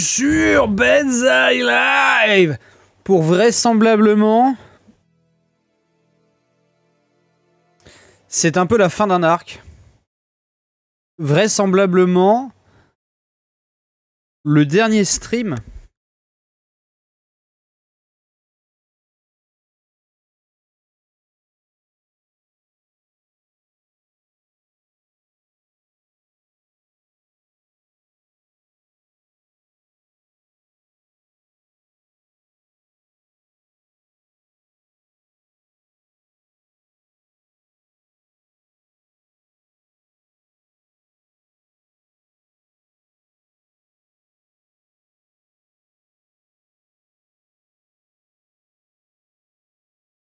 sur Benzai Live pour vraisemblablement. C'est un peu la fin d'un arc. Vraisemblablement, le dernier stream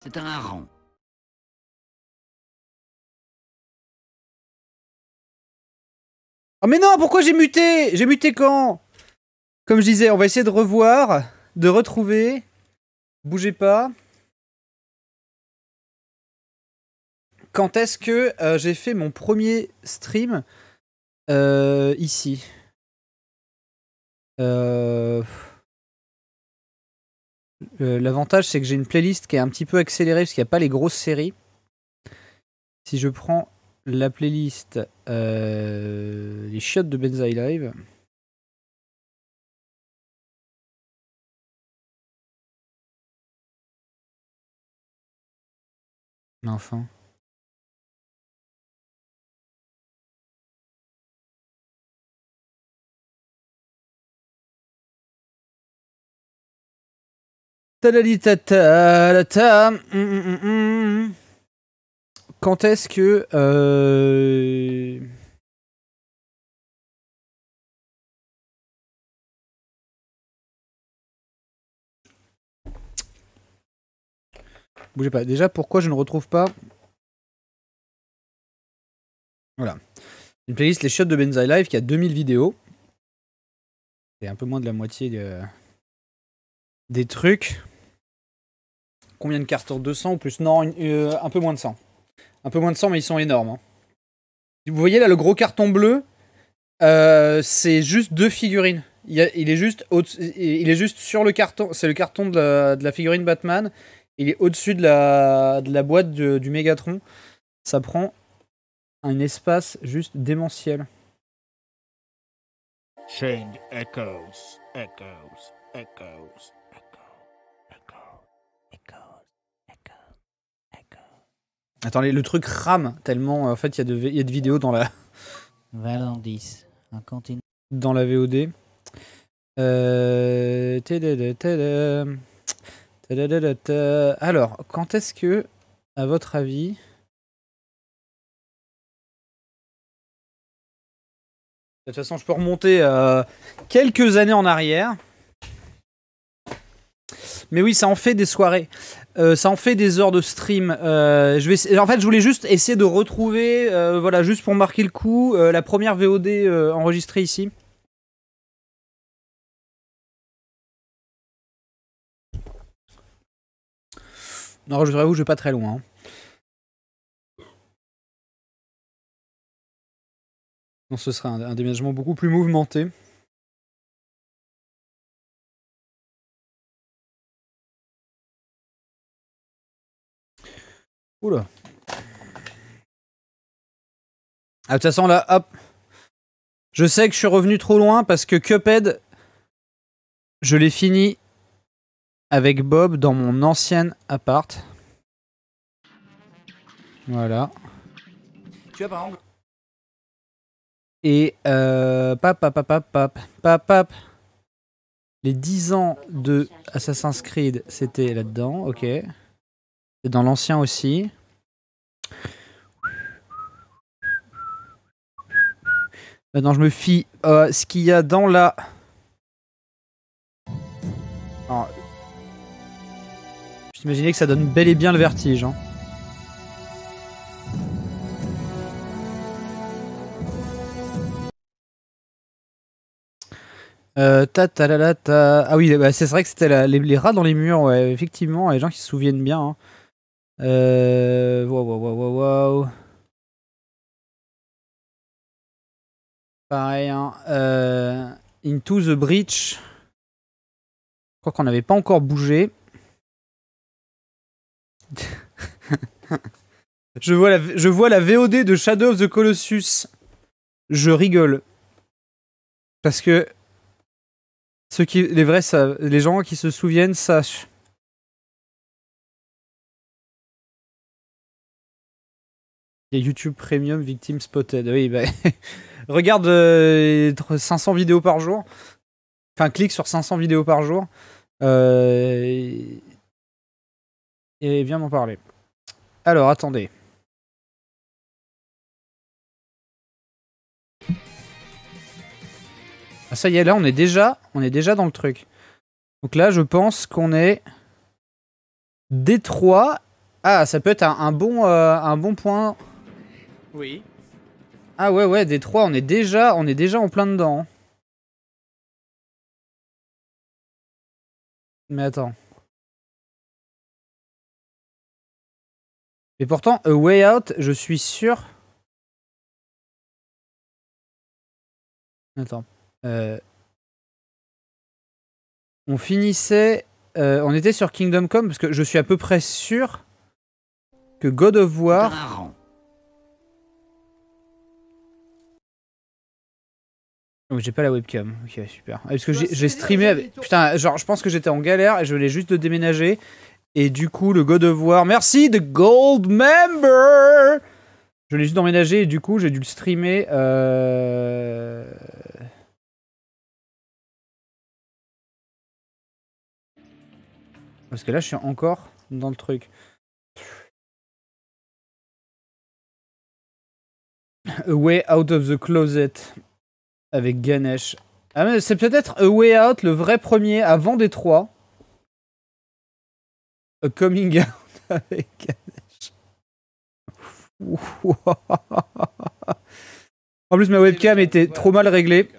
C'est un hareng. Oh mais non, pourquoi j'ai muté J'ai muté quand Comme je disais, on va essayer de revoir, de retrouver. Bougez pas. Quand est-ce que euh, j'ai fait mon premier stream euh, ici euh... Euh, l'avantage, c'est que j'ai une playlist qui est un petit peu accélérée parce qu'il n'y a pas les grosses séries. Si je prends la playlist euh, Les chiottes de Benzai Live. enfin. Quand est-ce que... Euh, Bougez pas. Déjà, pourquoi je ne retrouve pas... Voilà. Une playlist Les Shots de Benzai Live qui a 2000 vidéos. C'est un peu moins de la moitié de... des trucs combien de cartons 200 ou plus Non, euh, un peu moins de 100. Un peu moins de 100, mais ils sont énormes. Hein. Vous voyez là, le gros carton bleu, euh, c'est juste deux figurines. Il, est juste il est juste sur le carton, c'est le carton de la, figurine Batman. Il est au-dessus de la, boîte du, Megatron. Ça prend un espace juste démentiel. echoes, echoes, echoes. Attendez, le truc rame tellement. En fait, il y, y, a de vidéos dans la. Valandis, Dans la VOD. Euh, Alors, quand est-ce que, à votre avis. De toute façon, je peux remonter euh, quelques années en arrière. Mais oui, ça en fait des soirées. Euh, ça en fait des heures de stream. Euh, je vais, en fait, je voulais juste essayer de retrouver, euh, voilà, juste pour marquer le coup, la première VOD enregistrée ici. Non, je vous je vais pas très loin. Hein. ce sera un déménagement beaucoup plus mouvementé. Oula. Ah, de toute façon, là, hop. Je sais que je suis revenu trop loin parce que Cuphead, je l'ai fini avec Bob dans mon ancien appart. Voilà. Tu as par exemple. Et euh, pap, pap, pap, pap, pap, Les 10 ans de Assassin's Creed, c'était là-dedans, ok. Et dans l'ancien aussi. Maintenant, je me fie à ce qu'il y a dans la... J'imaginais que ça donne bel et bien le vertige. Hein. Euh, ta, la, la, Ah oui, bah, c'est vrai que c'était les, rats dans les murs, ouais, effectivement, les gens qui se souviennent bien. Hein. Euh, wow, wow, wow, wow, Pareil, hein. euh, Into the Breach. Je crois qu'on n'avait pas encore bougé. je, vois la, je vois la VOD de Shadow of the Colossus. Je rigole. Parce que ceux qui, les, vrais, les gens qui se souviennent sachent YouTube Premium Victim Spotted. Oui, bah, regarde 500 euh, vidéos par jour. Enfin, clique sur 500 vidéos par jour. Euh, et viens m'en parler. Alors, attendez. Ah, ça y est, là, on est déjà, on est déjà dans le truc. Donc là, je pense qu'on est Détroit. Ah, ça peut être un, bon, euh, un bon point oui. Ah ouais, ouais, Détroit, on est déjà, on est déjà en plein dedans. Hein. Mais attends. Et pourtant, A Way Out, je suis sûr... Attends. Euh, on finissait... Euh, on était sur Kingdom Come, parce que je suis à peu près sûr que God of War... Oh, j'ai pas la webcam. Ok, super. Ah, parce que j'ai streamé avec... Putain, genre, je pense que j'étais en galère et je voulais juste le déménager. Et du coup, le God of War... Merci, The Gold Member Je l'ai juste emménagé et du coup, j'ai dû le streamer... Euh, parce que là, je suis encore dans le truc. A way out of the closet avec Ganesh. Ah, mais c'est peut-être A Way Out, le vrai premier, avant des trois. A Coming Out avec Ganesh. en plus, ma webcam était trop mal réglée.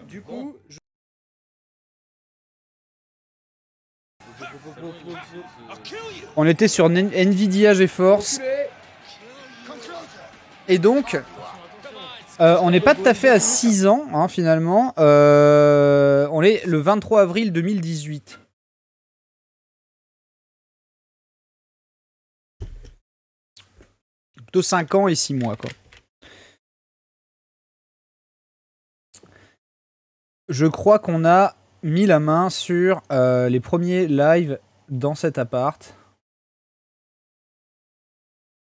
On était sur Nvidia GeForce. Et donc, euh, on n'est pas tout à fait à 6 ans, hein, finalement. Euh, on est le 23 avril 2018. Plutôt 5 ans et 6 mois, quoi. Je crois qu'on a mis la main sur euh, les premiers lives dans cet appart.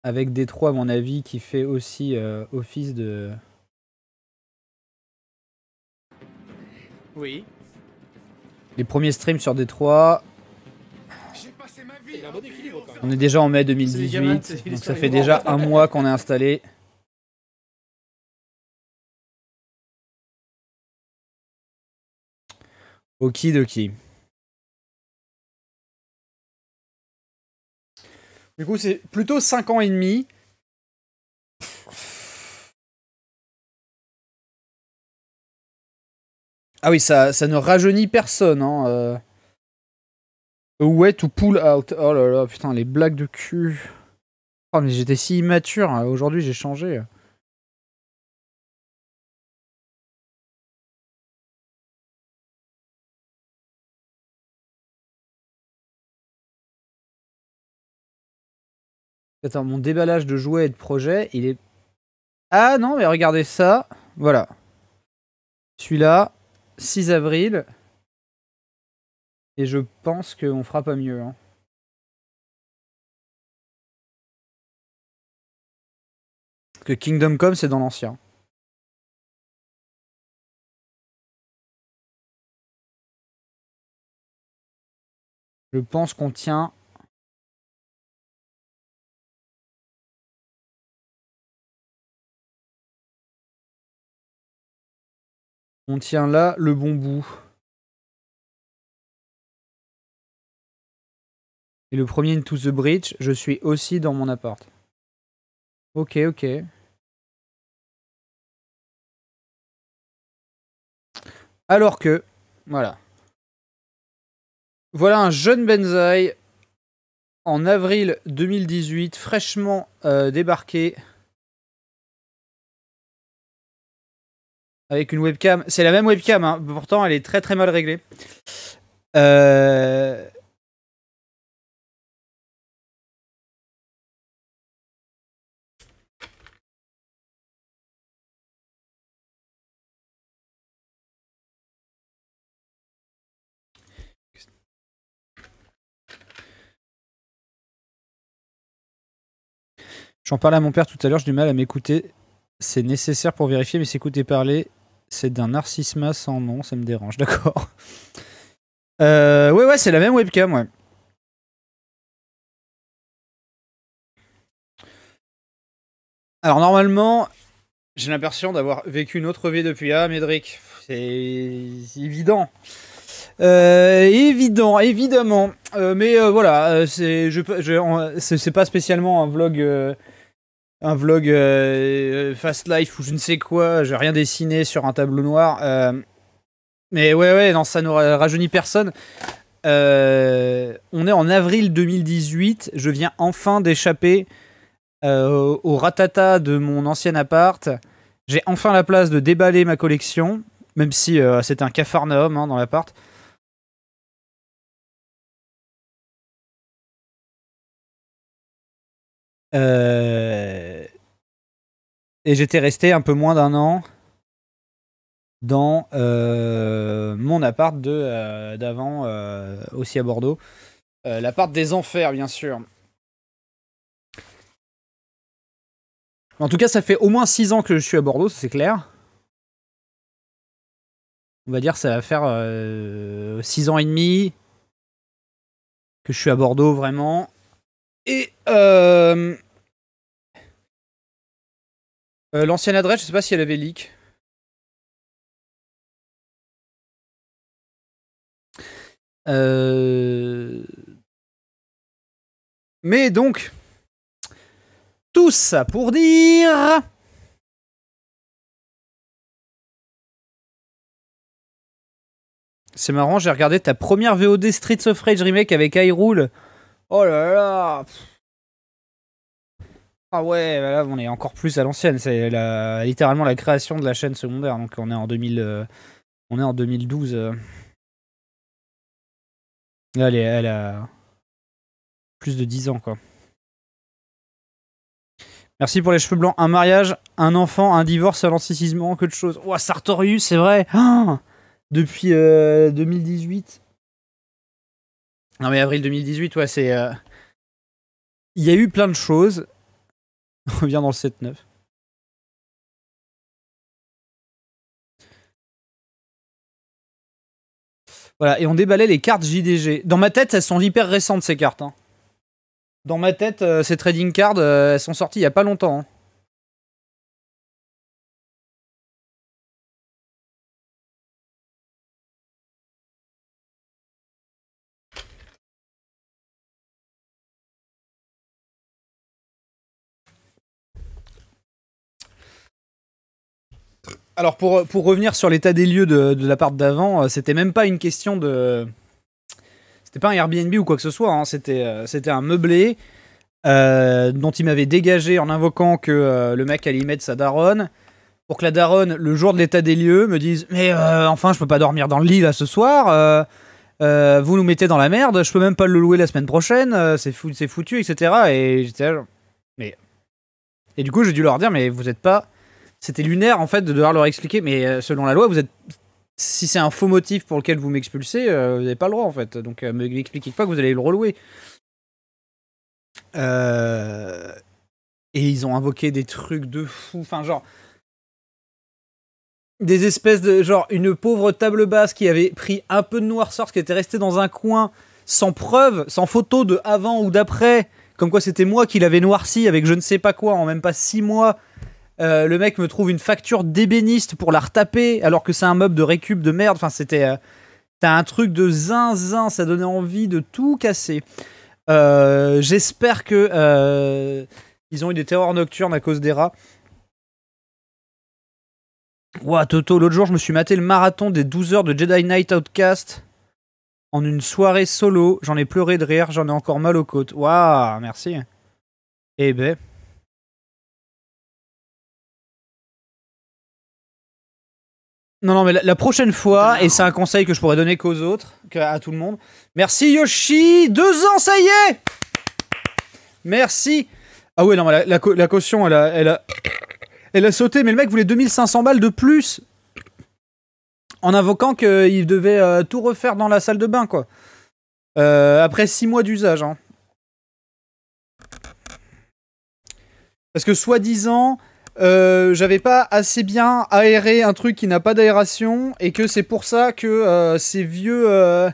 Avec Détroit, à mon avis, qui fait aussi office de... Oui. Les premiers streams sur D Détroit. On est déjà en mai 2018, donc ça fait déjà un mois qu'on est installé. Okidoki. Du coup, c'est plutôt 5 ans et demi. Ah oui, ça, ça ne rajeunit personne. Hein, euh... to pull out. Oh là là, putain, les blagues de cul. Oh, mais j'étais si immature. Hein. Aujourd'hui, j'ai changé. Attends, mon déballage de jouets et de projets, il est... Ah non, mais regardez ça. Voilà. Celui-là. 6 avril. Et je pense qu'on fera pas mieux. Hein. Que Kingdom Come, c'est dans l'ancien. Je pense qu'on tient On tient là le bon bout. Et le premier into the bridge, je suis aussi dans mon appart. Ok, ok. Alors que, voilà. Voilà un jeune Benzaï en avril 2018, fraîchement euh, débarqué avec une webcam. C'est la même webcam, hein. pourtant elle est très très mal réglée. Euh, J'en parlais à mon père tout à l'heure, j'ai du mal à m'écouter c'est nécessaire pour vérifier, mais s'écouter parler, c'est d'un narcissisme sans nom, ça me dérange, d'accord. Euh, ouais, ouais, c'est la même webcam, ouais. Alors normalement, j'ai l'impression d'avoir vécu une autre vie depuis Ah, Médric. C'est évident. Euh, évident, évidemment. Euh, mais voilà, c'est je, je, pas spécialement un vlog un vlog euh, euh, fast life ou je ne sais quoi, j'ai rien dessiné sur un tableau noir. Euh, mais ouais, ouais, non, ça ne rajeunit personne. on est en avril 2018, je viens enfin d'échapper au ratata de mon ancien appart. J'ai enfin la place de déballer ma collection, même si c'est un cafarnaum hein, dans l'appart. Euh, et j'étais resté un peu moins d'un an dans euh, mon appart de euh, d'avant aussi à Bordeaux. L'appart des enfers, bien sûr. En tout cas, ça fait au moins 6 ans que je suis à Bordeaux, c'est clair. On va dire que ça va faire 6 ans et demi que je suis à Bordeaux vraiment. Et euh, l'ancienne adresse, je sais pas si elle avait leak. Euh, mais donc, tout ça pour dire... C'est marrant, j'ai regardé ta première VOD Streets of Rage Remake avec Hyrule. Oh là là ah ouais, bah on est encore plus à l'ancienne, c'est littéralement la création de la chaîne secondaire, donc on est en, 2012. Euh, euh. Là elle, elle, a plus de 10 ans quoi. Merci pour les cheveux blancs, un mariage, un enfant, un divorce, un lancissement, que de choses. Ouah, Sartorius, c'est vrai ah Depuis 2018. Euh, non mais avril 2018, ouais, c'est... Il y a eu plein de choses on revient dans le 7-9. Voilà, et on déballait les cartes JDG. Dans ma tête, elles sont hyper récentes ces cartes. Hein. Dans ma tête, euh, ces trading cards, euh, elles sont sorties il n'y a pas longtemps. Hein. Alors pour, revenir sur l'état des lieux de, de part d'avant, euh, c'était même pas une question de... C'était pas un Airbnb ou quoi que ce soit, hein. c'était, euh, c'était un meublé euh, dont il m'avait dégagé en invoquant que le mec allait mettre sa daronne, pour que la daronne, le jour de l'état des lieux, me dise « Mais enfin, je peux pas dormir dans le lit là ce soir vous nous mettez dans la merde, je peux même pas le louer la semaine prochaine, c'est, fou, c'est foutu, etc. » Et j'étais mais... Et du coup, j'ai dû leur dire « Mais vous êtes pas... » C'était lunaire, en fait, de devoir leur expliquer, mais euh, selon la loi, vous êtes si c'est un faux motif pour lequel vous m'expulsez, euh, vous n'avez pas le droit en fait. Donc ne euh, m'expliquez pas que vous allez le relouer. Et ils ont invoqué des trucs de fou. Enfin, genre. Des espèces de. Genre, une pauvre table basse qui avait pris un peu de noirceur, qui était restée dans un coin, sans preuve, sans photo de avant ou d'après. Comme quoi c'était moi qui l'avais noirci avec je ne sais pas quoi en même pas six mois. Euh, le mec me trouve une facture d'ébéniste pour la retaper alors que c'est un meuble de récup de merde. Enfin, c'était euh, t'as un truc de zinzin, ça donnait envie de tout casser. Euh, j'espère que ils ont eu des terreurs nocturnes à cause des rats. Ouah, Toto, l'autre jour, je me suis maté le marathon des 12 heures de Jedi Knight Outcast en une soirée solo. J'en ai pleuré de rire, j'en ai encore mal aux côtes. Waouh, merci. Eh ben. Non, non, mais la, prochaine fois, et c'est un conseil que je pourrais donner qu'aux autres, à tout le monde. Merci Yoshi, deux ans, ça y est Merci. Ah ouais, non, mais la, caution, elle a, elle, a, elle a sauté, mais le mec voulait 2500 balles de plus en invoquant qu'il devait euh, tout refaire dans la salle de bain, quoi. Euh, après six mois d'usage. Hein. Parce que soi-disant, euh, j'avais pas assez bien aéré un truc qui n'a pas d'aération et que c'est pour ça que euh, ces vieux euh,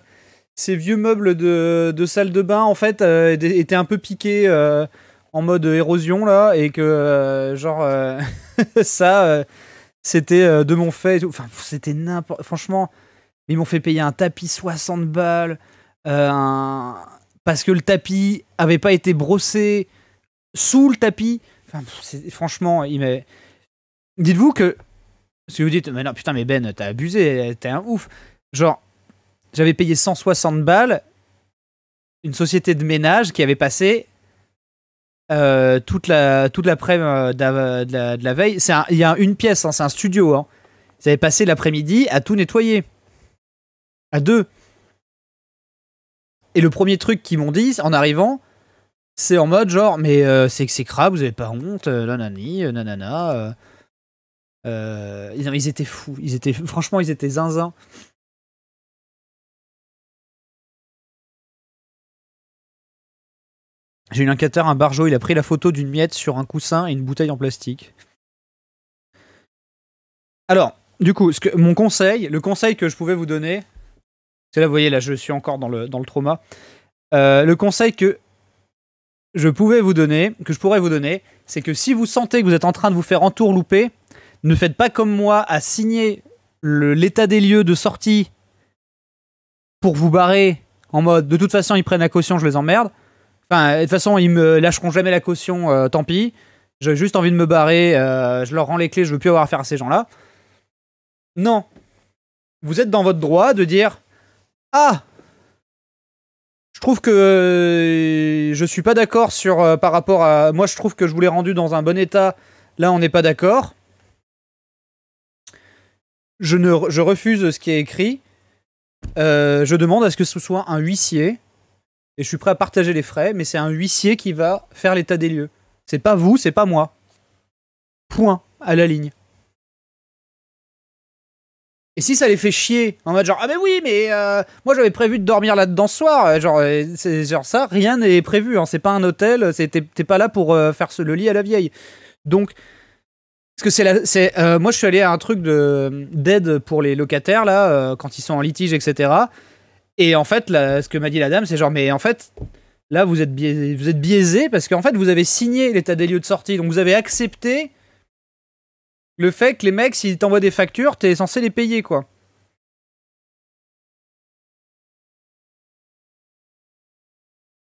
ces vieux meubles de, de, salle de bain en fait étaient un peu piqués en mode érosion là et que genre ça c'était de mon fait enfin c'était n'importe franchement ils m'ont fait payer un tapis 60 balles parce que le tapis avait pas été brossé sous le tapis franchement, il Dites-vous que. Si vous dites, mais non, putain, mais Ben, t'as abusé, t'es un ouf. Genre, j'avais payé 160 balles une société de ménage qui avait passé euh, toute la toute l'après-midi euh, de, la, veille. il y a une pièce, hein, c'est un studio. Hein. Ils avaient passé l'après-midi à tout nettoyer, à deux. Et le premier truc qu'ils m'ont dit en arrivant, c'est en mode genre, mais euh, c'est que c'est crabe, vous avez pas honte, euh, nanani, euh, nanana. ils étaient fous, ils étaient, franchement, ils étaient zinzin. J'ai eu un un barjo, il a pris la photo d'une miette sur un coussin et une bouteille en plastique. Alors, du coup, ce que, mon conseil, le conseil que je pouvais vous donner, c'est là, vous voyez, là, je suis encore dans le, dans le trauma. le conseil que je pouvais vous donner, que je pourrais vous donner, c'est que si vous sentez que vous êtes en train de vous faire entourlouper, ne faites pas comme moi à signer l'état des lieux de sortie pour vous barrer en mode de toute façon ils prennent la caution, je les emmerde. Enfin, de toute façon ils me lâcheront jamais la caution, euh, tant pis. J'ai juste envie de me barrer, euh, je leur rends les clés, je veux plus avoir affaire à ces gens-là. Non. Vous êtes dans votre droit de dire Ah, je trouve que euh, je suis pas d'accord sur euh, par rapport à moi je trouve que je vous l'ai rendu dans un bon état. Là, on n'est pas d'accord. Je ne je refuse ce qui est écrit. Euh, je demande à ce que ce soit un huissier et je suis prêt à partager les frais, mais c'est un huissier qui va faire l'état des lieux. C'est pas vous, c'est pas moi. Point à la ligne. Et si ça les fait chier, en mode genre, ah mais oui, mais euh, moi j'avais prévu de dormir là-dedans ce soir, euh, genre, euh, c'est, genre ça, rien n'est prévu, hein, c'est pas un hôtel, t'es, pas là pour faire le lit à la vieille. Donc, parce que c'est c'est, moi je suis allé à un truc de, d'aide pour les locataires, là, quand ils sont en litige, etc. Et en fait, ce que m'a dit la dame, c'est genre, mais en fait, là vous êtes vous êtes biaisé parce qu'en fait vous avez signé l'état des lieux de sortie, donc vous avez accepté le fait que les mecs, s'ils t'envoient des factures, t'es censé les payer, quoi.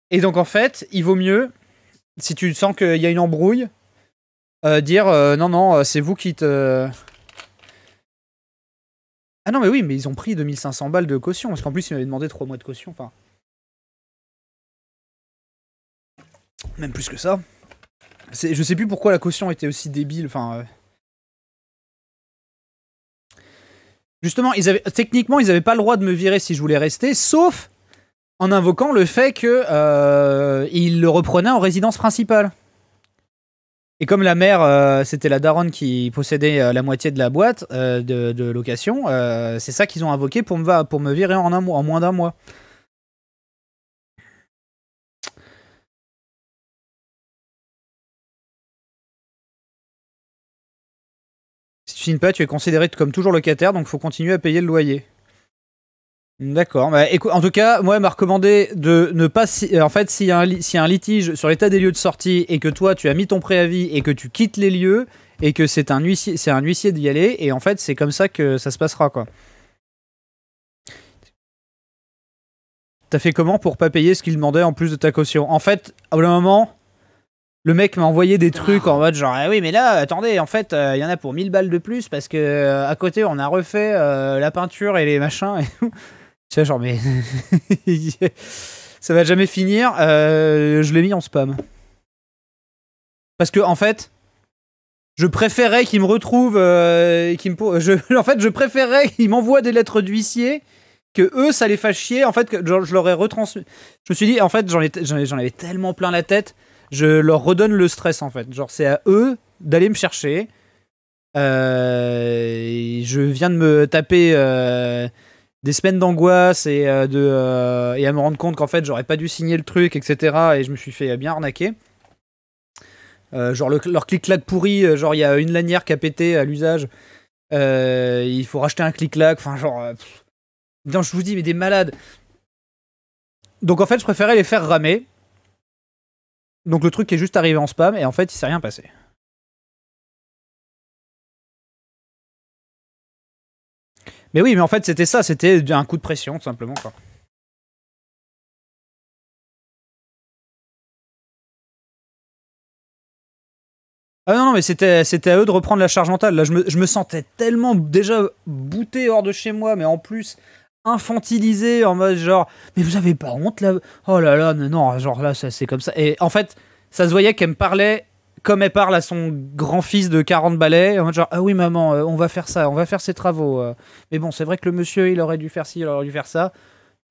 Et donc, en fait, il vaut mieux, si tu sens qu'il y a une embrouille, euh, dire euh, non, non, euh, c'est vous qui te. Ah non, mais oui, mais ils ont pris 2500 balles de caution, parce qu'en plus, ils m'avaient demandé 3 mois de caution, enfin. Même plus que ça. Je sais plus pourquoi la caution était aussi débile, enfin. Justement, techniquement, ils n'avaient pas le droit de me virer si je voulais rester, sauf en invoquant le fait qu'ils euh, le reprenaient en résidence principale. Et comme la mère, euh, c'était la daronne qui possédait euh, la moitié de la boîte de, location, c'est ça qu'ils ont invoqué pour me, pour me virer en, en moins d'un mois. pas, tu es considéré comme toujours locataire, donc faut continuer à payer le loyer. D'accord. Bah, en tout cas, moi, elle m'a recommandé de ne pas. Euh, en fait, s'il y, a un litige sur l'état des lieux de sortie et que toi, tu as mis ton préavis et que tu quittes les lieux et que c'est un huissier, c'est un huissier d'y aller. Et en fait, c'est comme ça que ça se passera, quoi. T'as fait comment pour pas payer ce qu'il demandait en plus de ta caution En fait, au bout moment, le mec m'a envoyé des ah. trucs en mode genre, eh oui, mais là, attendez, en fait, euh, il y en a pour 1000 balles de plus parce que euh, à côté, on a refait euh, la peinture et les machins et tout. genre, mais. ça va jamais finir. je l'ai mis en spam. Parce que, en fait. Je préférais qu'il me retrouve, qu'il me, je, en fait, je préférais qu'il m'envoie des lettres d'huissier que eux ça les fâche en fait je, je leur ai retransmis je me suis dit en fait j'en avais tellement plein la tête je leur redonne le stress en fait. Genre, c'est à eux d'aller me chercher. Euh, je viens de me taper euh, des semaines d'angoisse et, euh, de, et à me rendre compte qu'en fait, j'aurais pas dû signer le truc, etc. Et je me suis fait bien arnaquer. genre, le, leur clic-clac pourri, genre, il y a une lanière qui a pété à l'usage. il faut racheter un clic-clac. Enfin, genre. non, je vous dis, mais des malades. Donc en fait, je préférais les faire ramer donc le truc est juste arrivé en spam et en fait il s'est rien passé. Mais oui, mais en fait c'était ça, c'était un coup de pression tout simplement quoi. Ah non, non mais c'était, c'était à eux de reprendre la charge mentale. Là, je me, je me sentais tellement déjà bouté hors de chez moi, mais en plus, infantilisé en mode genre mais vous avez pas honte là oh là là non genre là ça c'est comme ça et en fait ça se voyait qu'elle me parlait comme elle parle à son grand-fils de 40 balais en mode genre ah oui maman euh, on va faire ça on va faire ses travaux euh. mais bon c'est vrai que le monsieur il aurait dû faire ci il aurait dû faire ça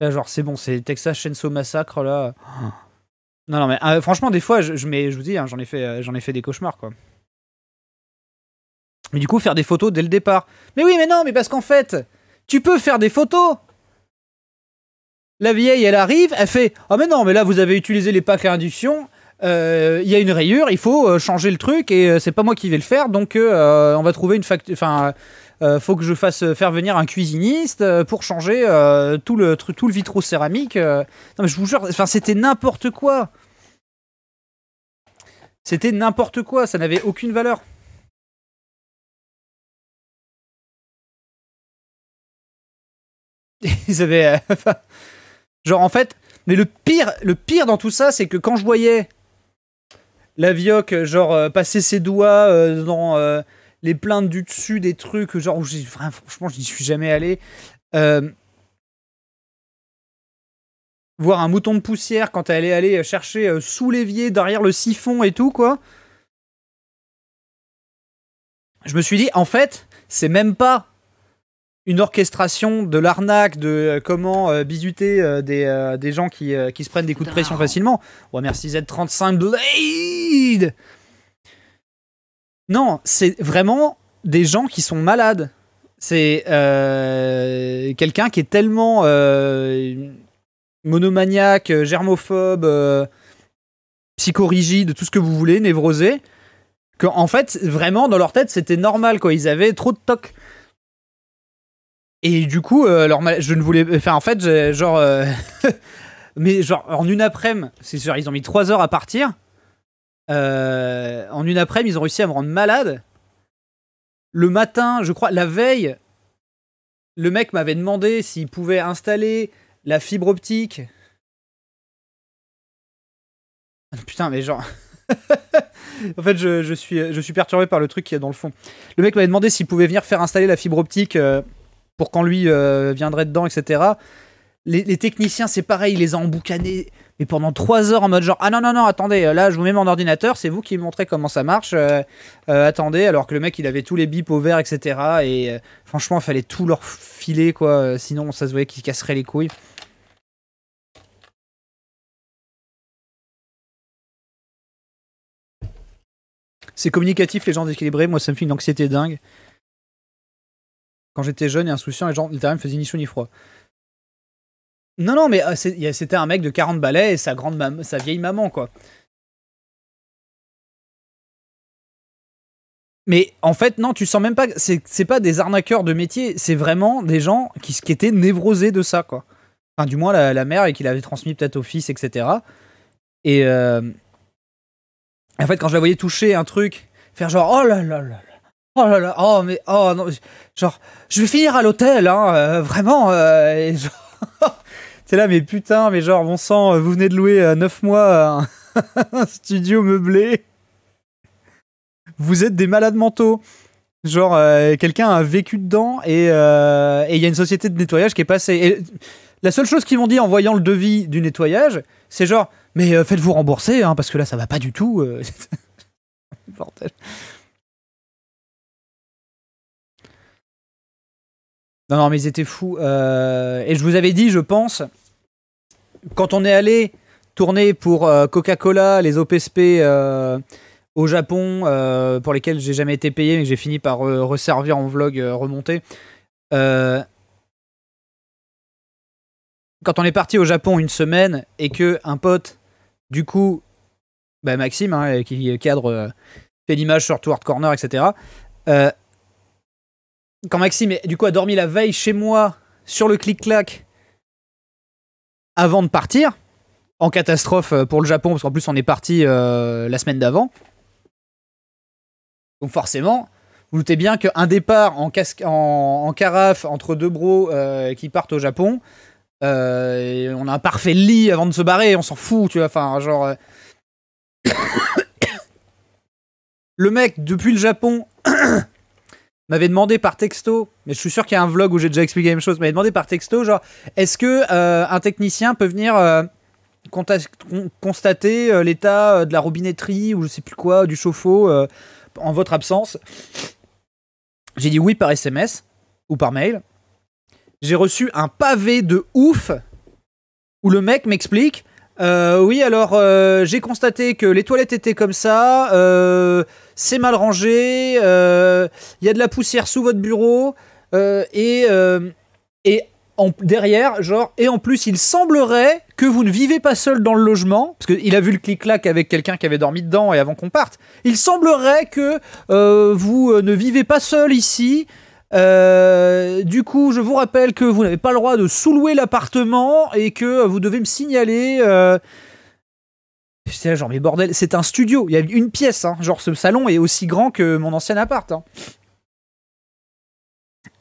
genre c'est bon c'est Texas Chainsaw Massacre là non non mais ah, franchement des fois je, je, vous dis hein, j'en ai fait euh, j'en ai fait des cauchemars quoi mais du coup faire des photos dès le départ mais oui mais non mais parce qu'en fait tu peux faire des photos La vieille, elle arrive, elle fait oh mais non, mais là, vous avez utilisé les packs à induction. Euh, il y a une rayure, il faut euh, changer le truc et euh, c'est pas moi qui vais le faire, donc on va trouver une facture. Enfin, faut que je fasse faire venir un cuisiniste pour changer tout le tout le céramique. Non mais je vous jure, c'était n'importe quoi. C'était n'importe quoi, ça n'avait aucune valeur. ils avaient. Euh, genre, en fait. Mais le pire, le pire dans tout ça, c'est que quand je voyais la vioque, euh, genre, euh, passer ses doigts dans les plaintes du dessus, des trucs, genre, où franchement, je n'y suis jamais allé. voir un mouton de poussière quand elle est allée chercher sous l'évier, derrière le siphon et tout, quoi. Je me suis dit, en fait, c'est même pas une orchestration de l'arnaque, de euh, comment euh, bisuter euh, des, gens qui, se prennent des coups de pression facilement. Ouais, merci Z35 Blade Non, c'est vraiment des gens qui sont malades. C'est quelqu'un qui est tellement monomaniaque, germophobe, psychorigide, tout ce que vous voulez, névrosé, qu'en fait, vraiment, dans leur tête, c'était normal, quoi. Ils avaient trop de toc. Et du coup, euh, alors, je ne voulais. Euh, enfin, en fait, genre. Euh, mais genre, en une après-midi, c'est sûr, ils ont mis 3 heures à partir. en une après-midi, ils ont réussi à me rendre malade. Le matin, je crois, la veille, le mec m'avait demandé s'il pouvait installer la fibre optique. Putain, mais genre. en fait, je, suis, je suis perturbé par le truc qu'il y a dans le fond. Le mec m'avait demandé s'il pouvait venir faire installer la fibre optique pour quand lui euh, viendrait dedans, etc. Les, techniciens, c'est pareil, il les a emboucanés mais pendant trois heures en mode genre ah non non non attendez là je vous mets mon ordinateur c'est vous qui montrez comment ça marche euh, euh, attendez alors que le mec il avait tous les bips au vert etc et franchement il fallait tout leur filer quoi sinon ça se voyait qu'ils casseraient les couilles C'est communicatif les gens déséquilibrés moi ça me fait une anxiété dingue quand j'étais jeune et insouciant, les gens littéralement me faisaient ni chaud ni froid. Non, non, mais euh, c'était un mec de 40 balais et sa, grande sa vieille maman, quoi. Mais en fait, non, tu sens même pas. C'est pas des arnaqueurs de métier, c'est vraiment des gens qui, étaient névrosés de ça, quoi. Enfin, du moins la, mère et qu'il avait transmis peut-être au fils, etc. Et euh, en fait, quand je la voyais toucher un truc, faire genre oh là là là, là Oh là là, oh mais oh non, genre je vais finir à l'hôtel, hein, euh, vraiment. Euh, C'est là, mais putain, mais genre bon sang, euh, vous venez de louer 9 euh, mois un, studio meublé. Vous êtes des malades mentaux. Genre quelqu'un a vécu dedans et il y a une société de nettoyage qui est passée. Et la seule chose qu'ils m'ont dit en voyant le devis du nettoyage, c'est genre mais faites-vous rembourser hein, parce que là ça va pas du tout. Bordel. Non, non, mais ils étaient fous. Euh, et je vous avais dit, je pense, quand on est allé tourner pour euh, Coca-Cola, les OPSP euh, au Japon, pour lesquels j'ai jamais été payé, mais j'ai fini par resservir en vlog remonté. quand on est parti au Japon une semaine et que un pote, du coup, ben Maxime, hein, qui cadre, fait l'image sur Toward Corner, etc quand Maxime, du coup, a dormi la veille chez moi sur le clic-clac avant de partir, en catastrophe euh, pour le Japon, parce qu'en plus on est parti euh, la semaine d'avant. Donc forcément, vous doutez bien qu'un départ en, casque, en, carafe entre deux bros euh, qui partent au Japon, on a un parfait lit avant de se barrer, on s'en fout, tu vois, enfin genre... le mec, depuis le Japon, m'avait demandé par texto, mais je suis sûr qu'il y a un vlog où j'ai déjà expliqué la même chose, m'avait demandé par texto, genre, est-ce que euh, un technicien peut venir euh, constater euh, l'état de la robinetterie ou je sais plus quoi, du chauffe-eau en votre absence J'ai dit oui par SMS ou par mail. J'ai reçu un pavé de ouf où le mec m'explique euh, oui, alors euh, j'ai constaté que les toilettes étaient comme ça, euh, c'est mal rangé, il y a de la poussière sous votre bureau, et, et en, derrière, genre, et en plus, il semblerait que vous ne vivez pas seul dans le logement, parce qu'il a vu le clic-clac avec quelqu'un qui avait dormi dedans et avant qu'on parte, il semblerait que vous ne vivez pas seul ici, euh, du coup, je vous rappelle que vous n'avez pas le droit de soulouer l'appartement et que vous devez me signaler. Euh... genre, mais bordel, c'est un studio. Il y a une pièce, hein. genre ce salon est aussi grand que mon ancien appart. Hein.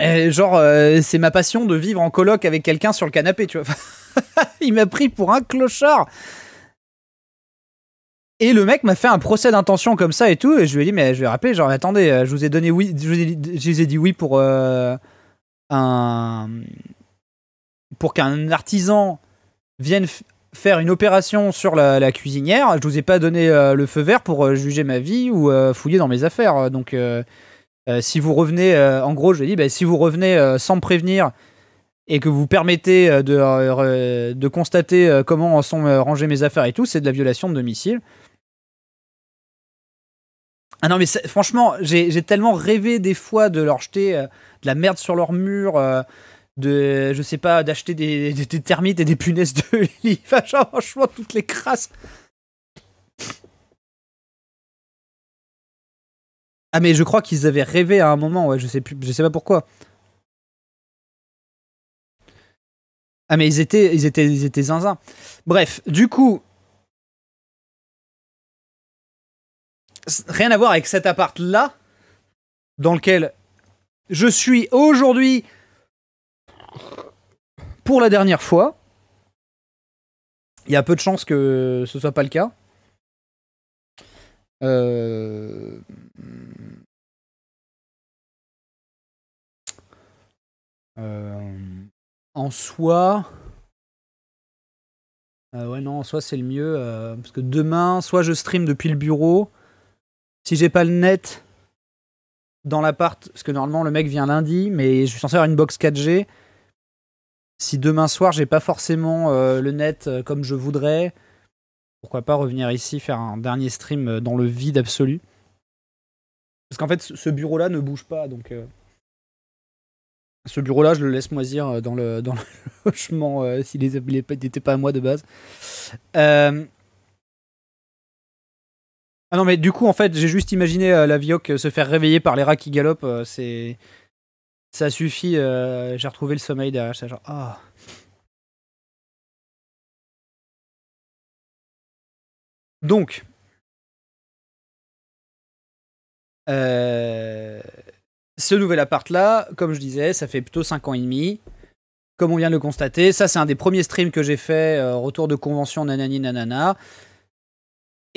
Euh, genre, euh, c'est ma passion de vivre en coloc avec quelqu'un sur le canapé, tu vois. Il m'a pris pour un clochard. Et le mec m'a fait un procès d'intention comme ça et tout. Et je lui ai dit, mais je vais rappeler, genre, attendez, euh, je vous ai donné oui, je vous ai, dit, oui pour euh, un. Pour qu'un artisan vienne faire une opération sur la, cuisinière, je vous ai pas donné euh, le feu vert pour juger ma vie ou fouiller dans mes affaires. Donc, si vous revenez, en gros, je lui ai dit, bah, si vous revenez sans me prévenir et que vous permettez de, de constater comment sont rangées mes affaires et tout, c'est de la violation de domicile. Ah non, mais franchement, j'ai tellement rêvé des fois de leur jeter euh, de la merde sur leur mur, euh, de, je sais pas, d'acheter des, des, termites et des punaises de lit. Enfin, franchement, toutes les crasses. Ah, mais je crois qu'ils avaient rêvé à un moment, ouais, je sais, je sais pas pourquoi. Ah, mais ils étaient, ils étaient, ils étaient zinzins. Bref, du coup, rien à voir avec cet appart-là, dans lequel je suis aujourd'hui pour la dernière fois. Il y a peu de chances que ce soit pas le cas. Euh, euh, en soi. Euh, ouais, non, en soi, c'est le mieux. parce que demain, soit je stream depuis le bureau, si j'ai pas le net dans l'appart, parce que normalement le mec vient lundi, mais je suis censé avoir une box 4G. Si demain soir j'ai pas forcément euh, le net euh, comme je voudrais, pourquoi pas revenir ici faire un dernier stream euh, dans le vide absolu. Parce qu'en fait, ce bureau-là ne bouge pas, donc. Ce bureau-là, je le laisse moisir dans le, dans le logement les s'il n'étaient pas à moi de base. Ah non, mais du coup, en fait, j'ai juste imaginé euh, la VIOC euh, se faire réveiller par les rats qui galopent. Euh, c'est. Ça suffit, j'ai retrouvé le sommeil derrière ça, genre. Ah. Donc. Ce nouvel appart-là, comme je disais, ça fait plutôt 5 ans et demi. Comme on vient de le constater, ça c'est un des premiers streams que j'ai fait, retour de convention, nanani nanana.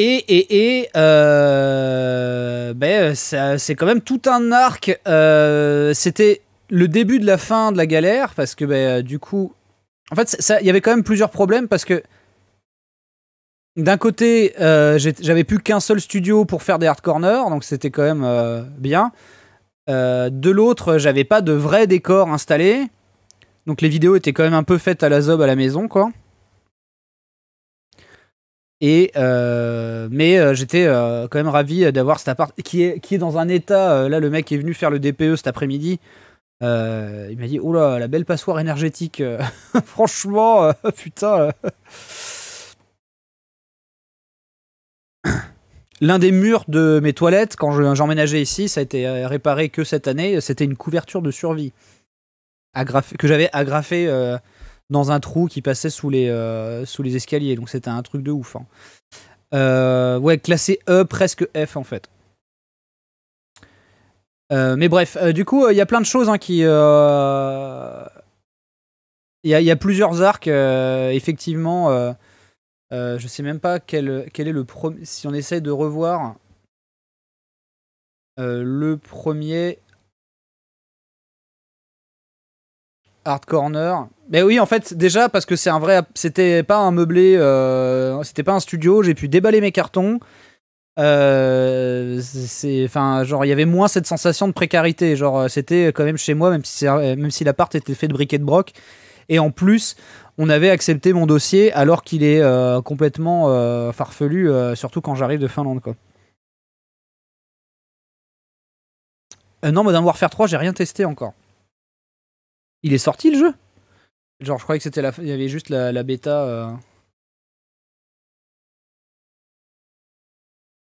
Et, euh, ben, c'est quand même tout un arc. Euh, c'était le début de la fin de la galère, parce que ben, du coup, en fait, il y avait quand même plusieurs problèmes, parce que d'un côté, euh, j'avais plus qu'un seul studio pour faire des hard corners, donc c'était quand même bien. de l'autre, j'avais pas de vrai décor installé, donc les vidéos étaient quand même un peu faites à la zob à la maison, quoi. Euh, mais euh, j'étais euh, quand même ravi d'avoir cet appart qui est, dans un état. là, le mec est venu faire le DPE cet après-midi. il m'a dit Oh là, la belle passoire énergétique. Franchement, putain. L'un des murs de mes toilettes, quand j'emménageais ici, ça a été réparé que cette année. C'était une couverture de survie que j'avais agrafée dans un trou qui passait sous les, euh, sous les escaliers. Donc c'était un truc de ouf. Hein. Euh, ouais, classé E, presque F en fait. Euh, mais bref, du coup, il y a plein de choses hein, qui. Il y, a, plusieurs arcs, effectivement. je sais même pas quel, quel est le premier. Si on essaye de revoir. le premier Hard Corner. Mais oui, en fait, déjà parce que c'est un vrai, c'était pas un meublé, euh, c'était pas un studio. J'ai pu déballer mes cartons. Euh, c'est, enfin, genre, il y avait moins cette sensation de précarité. Genre, euh, c'était quand même chez moi, même si, même si l'appart était fait de briquet de broc. Et en plus, on avait accepté mon dossier alors qu'il est complètement farfelu, surtout quand j'arrive de Finlande, quoi. non, Modern Warfare 3, j'ai rien testé encore. Il est sorti le jeu Genre, je croyais que c'était la, il y avait juste la, bêta. Euh.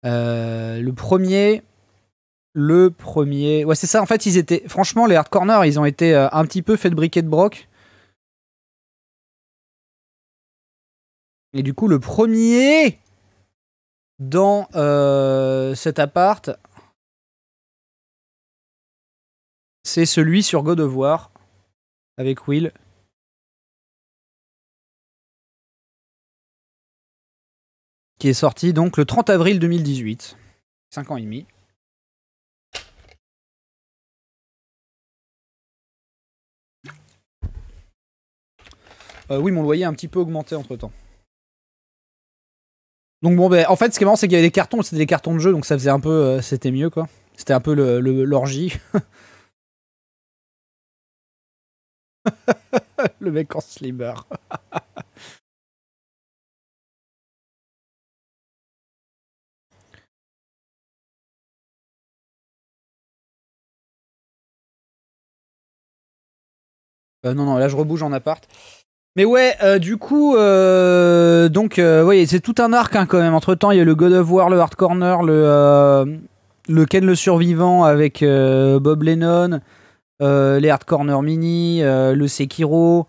Euh, le premier, le premier. Ouais, c'est ça. En fait, ils étaient. Franchement, les hard ils ont été euh, un petit peu faits de briquet de broc. Et du coup, le premier dans cet appart, c'est celui sur God of War avec Will. Qui est sorti donc le 30 avril 2018. 5 ans et demi. Euh, oui, mon loyer a un petit peu augmenté entre temps. Donc bon, ben, en fait, ce qui est marrant, c'est qu'il y avait des cartons, c'était des cartons de jeu, donc ça faisait un peu, euh, c'était mieux quoi. C'était un peu l'orgie. Le, le mec en slimmer. Euh, non, non, là je rebouge en appart. Mais ouais, euh, du coup, euh, donc, ouais, c'est tout un arc hein, quand même. Entre temps, il y a le God of War, le Hard Corner, le, le Ken le Survivant avec Bob Lennon, euh, les Hard Corner Mini, euh, le Sekiro,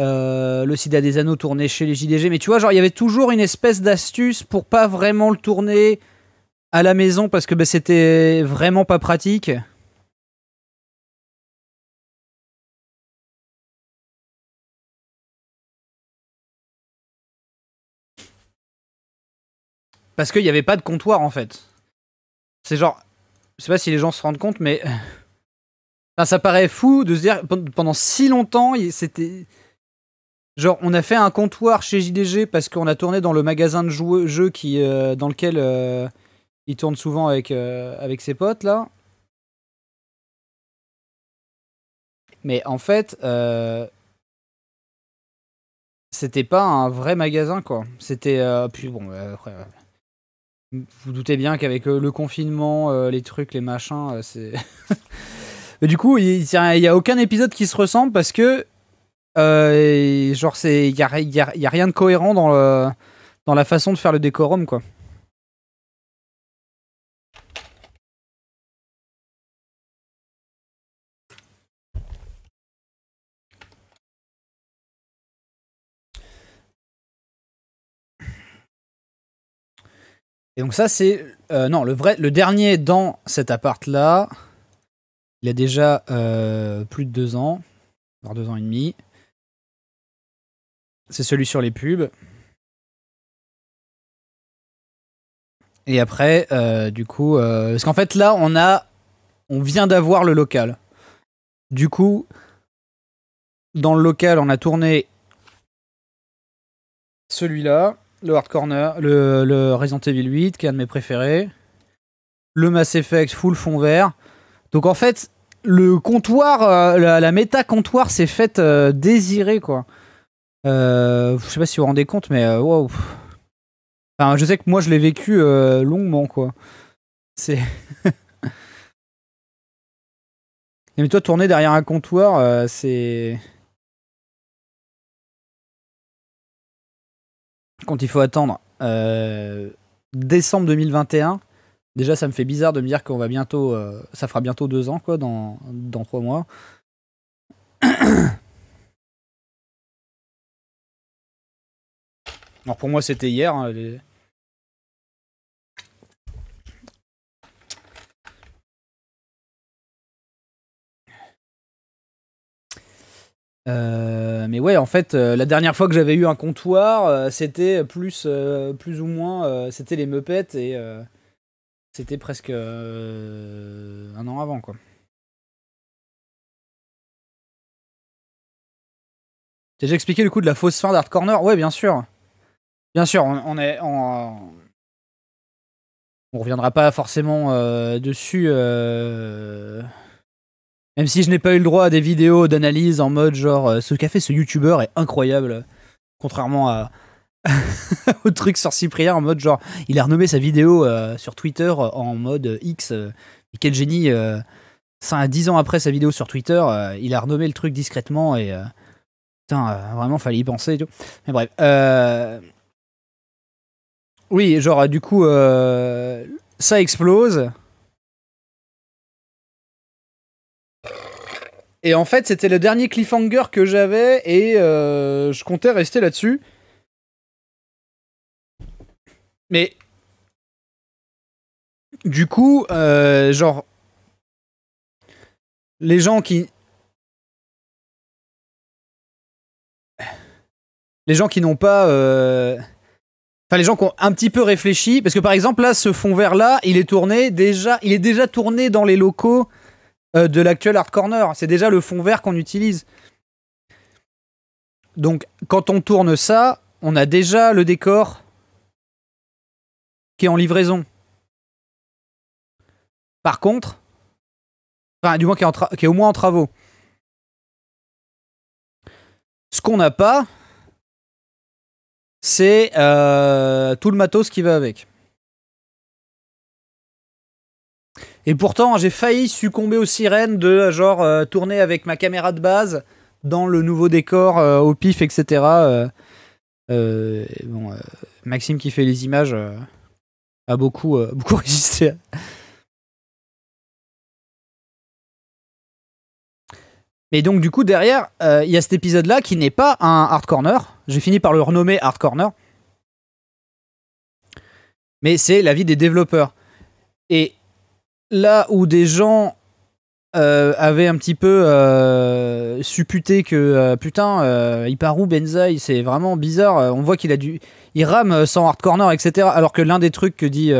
euh, le Sida des Anneaux tourné chez les JDG. Mais tu vois, genre, il y avait toujours une espèce d'astuce pour pas vraiment le tourner à la maison parce que bah, c'était vraiment pas pratique. Parce qu'il n'y avait pas de comptoir en fait. C'est genre. Je sais pas si les gens se rendent compte, mais ça paraît fou de se dire pendant si longtemps, c'était. Genre, on a fait un comptoir chez JDG parce qu'on a tourné dans le magasin de jeux, euh, dans lequel euh, il tourne souvent avec, euh, avec ses potes, là. Mais en fait, c'était pas un vrai magasin, quoi. C'était. puis bon, Vous, vous doutez bien qu'avec le confinement, les trucs, les machins, c'est. du coup, il n'y a, aucun épisode qui se ressemble parce que euh, genre c'est il y a, rien de cohérent dans dans la façon de faire le décorum quoi. Et donc ça c'est euh, non le vrai le dernier dans cet appart là. Il a déjà euh, plus de deux ans, voire deux ans et demi. C'est celui sur les pubs. Et après, euh, du coup, euh, parce qu'en fait là, on a, on vient d'avoir le local. Du coup, dans le local, on a tourné celui-là, le Hard Corner, le, le, Resident Evil 8, qui est un de mes préférés, le Mass Effect full fond vert. Donc en fait, le comptoir, euh, la, méta comptoir s'est faite euh, désirée, quoi. Euh, je sais pas si vous vous rendez compte, mais waouh. Wow. Enfin, je sais que moi je l'ai vécu longuement quoi. C'est. mais toi tourner derrière un comptoir, c'est. Quand il faut attendre décembre 2021 Déjà, ça me fait bizarre de me dire qu'on va bientôt. Euh, ça fera bientôt deux ans, quoi, dans, trois mois. Alors pour moi, c'était hier. Hein, euh, mais ouais, en fait, euh, la dernière fois que j'avais eu un comptoir, c'était plus, plus ou moins, c'était les meupettes et c'était presque euh, un an avant, quoi. T'as déjà expliqué le coup de la fausse fin d'Art Corner Ouais, bien sûr. Bien sûr, on, est. On, on, reviendra pas forcément euh, dessus. Euh, même si je n'ai pas eu le droit à des vidéos d'analyse en mode genre ce qu'a fait ce youtubeur est incroyable. Contrairement à, au truc sur Cyprien en mode genre, il a renommé sa vidéo euh, sur Twitter euh, en mode euh, X. quel génie 10 ans après sa vidéo sur Twitter, il a renommé le truc discrètement et. putain, vraiment, fallait y penser et tout. Mais bref. Oui, genre, du coup, ça explose. Et en fait, c'était le dernier cliffhanger que j'avais et je comptais rester là-dessus. Mais du coup, euh, genre, les gens qui. Les gens qui n'ont pas. Euh, enfin, les gens qui ont un petit peu réfléchi. Parce que par exemple, là, ce fond vert-là, il est tourné déjà. Il est déjà tourné dans les locaux euh, de l'actuel Art Corner. C'est déjà le fond vert qu'on utilise. Donc, quand on tourne ça, on a déjà le décor qui est en livraison. Par contre, enfin, du moins qui est, au moins en travaux. Ce qu'on n'a pas, c'est euh, tout le matos qui va avec. Et pourtant, j'ai failli succomber aux sirènes de genre euh, tourner avec ma caméra de base dans le nouveau décor euh, au pif, etc. Bon, Maxime qui fait les images a beaucoup, euh, beaucoup résisté. Mais donc du coup derrière, euh, il y a cet épisode-là qui n'est pas un hard corner. J'ai fini par le renommer hard corner. Mais c'est la vie des développeurs. Et là où des gens euh, avait un petit peu euh, supputé que il euh, putain, où Benzaï, c'est vraiment bizarre. On voit qu'il a dû, il rame sans hard corner, etc. Alors que l'un des trucs que dit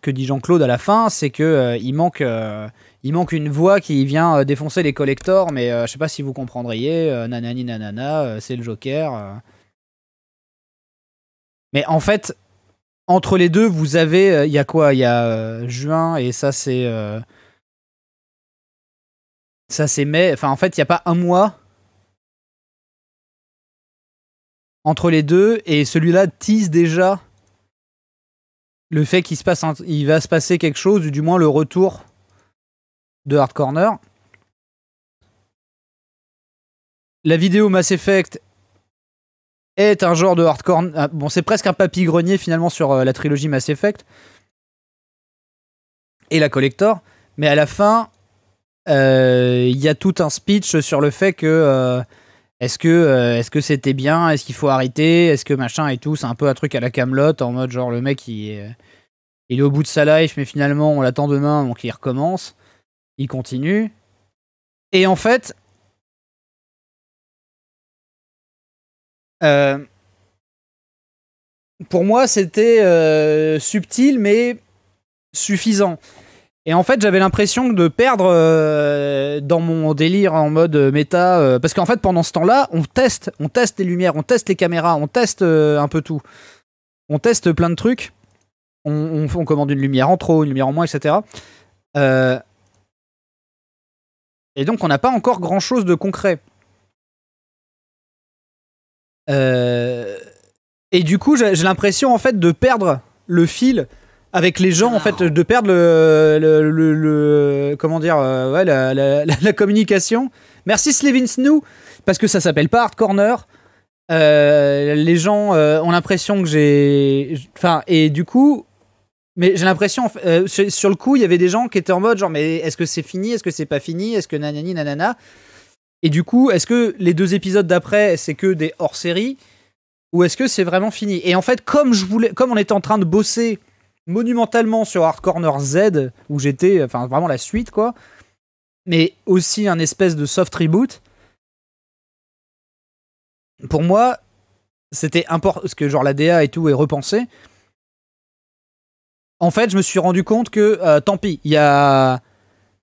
que dit Jean-Claude à la fin, c'est que il manque il manque une voix qui vient défoncer les collectors, mais je sais pas si vous comprendriez. nanani nanana, c'est le Joker. Mais en fait, entre les deux, vous avez il y a quoi Il y a juin et ça c'est ça s'émet. Enfin, en fait, il n'y a pas un mois entre les deux, et celui-là tease déjà le fait qu'il se passe, il va se passer quelque chose, ou du moins le retour de Hard Corner. La vidéo Mass Effect est un genre de Hard Corner... Euh, bon, c'est presque un papy grenier finalement sur euh, la trilogie Mass Effect et la collector. Mais à la fin, euh, il y a tout un speech sur le fait que euh, est-ce que euh, est-ce que c'était bien, est-ce qu'il faut arrêter, est-ce que machin et tout, c'est un peu un truc à la Camelot en mode genre le mec il, il est au bout de sa life mais finalement on l'attend demain donc il recommence, il continue. Et en fait, pour moi, c'était subtil, mais suffisant. Et en fait, j'avais l'impression de perdre euh, dans mon délire en mode euh, méta. Euh, parce qu'en fait, pendant ce temps-là, on teste, on teste les lumières, on teste les caméras, on teste un peu tout. On teste plein de trucs. On, commande une lumière en trop, une lumière en moins, etc. et donc, on n'a pas encore grand-chose de concret. Et du coup, j'ai l'impression en fait de perdre le fil avec les gens, en fait, de perdre le, le, comment dire, euh, ouais, la, communication. Merci Slevin parce que ça s'appelle pas Hard Corner. Euh, les gens euh, ont l'impression que j'ai, enfin, et du coup, mais j'ai l'impression, sur, le coup, il y avait des gens qui étaient en mode genre, mais est-ce que c'est fini, est-ce que c'est pas fini, est-ce que nanani nanana. Et du coup, est-ce que les deux épisodes d'après, c'est que des hors-série ou est-ce que c'est vraiment fini Et en fait, comme je voulais, comme on était en train de bosser monumentalement sur Hard Corner Z, où j'étais, enfin vraiment la suite, quoi. Mais aussi un espèce de soft reboot. Pour moi, c'était important, parce que genre la DA et tout est repensée. En fait, je me suis rendu compte que, euh, tant pis, il y a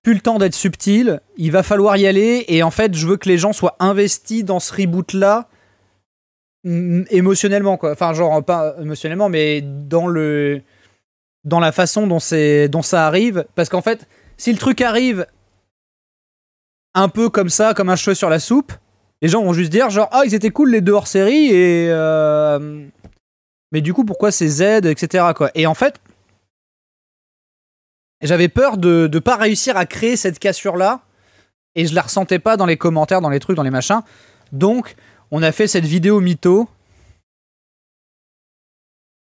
plus le temps d'être subtil, il va falloir y aller, et en fait, je veux que les gens soient investis dans ce reboot-là, mm, émotionnellement, quoi. Enfin, genre, pas euh, émotionnellement, mais dans le dans la façon dont, dont ça arrive. Parce qu'en fait, si le truc arrive un peu comme ça, comme un cheveu sur la soupe, les gens vont juste dire genre ah ils étaient cool les deux hors série et euh... mais du coup pourquoi c'est Z etc quoi. Et en fait j'avais peur de ne pas réussir à créer cette cassure là et je la ressentais pas dans les commentaires, dans les trucs, dans les machins. Donc on a fait cette vidéo mytho.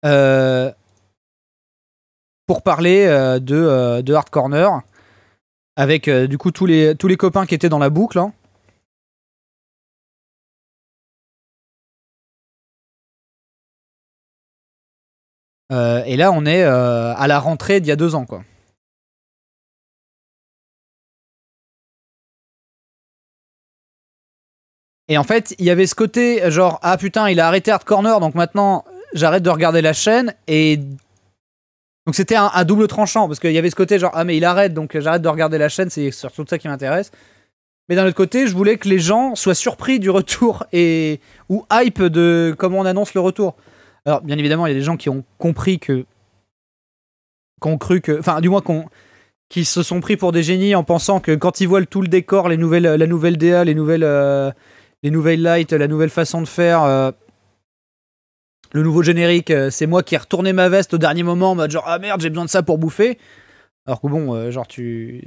Euh, pour parler euh, euh, de, Hard Corner avec euh, du coup tous les, tous les copains qui étaient dans la boucle. Hein. et là, on est à la rentrée d'il y a deux ans, quoi. Et en fait, il y avait ce côté genre ah putain, il a arrêté Hard Corner, donc maintenant j'arrête de regarder la chaîne. Et donc c'était un, double tranchant, parce qu'il y avait ce côté genre, ah mais il arrête, donc euh, j'arrête de regarder la chaîne, c'est surtout ça qui m'intéresse. Mais d'un autre côté, je voulais que les gens soient surpris du retour et ou hype de comment on annonce le retour. Alors bien évidemment, il y a des gens qui ont compris que... ont cru que... Enfin, du moins qu'on qui se sont pris pour des génies en pensant que quand ils voient tout le décor, les nouvelles, la nouvelle DA, les nouvelles, euh, les nouvelles lights, la nouvelle façon de faire, euh, le nouveau générique, euh, c'est moi qui ai retourné ma veste au dernier moment en genre ah merde, j'ai besoin de ça pour bouffer. Alors que bon, euh, genre tu.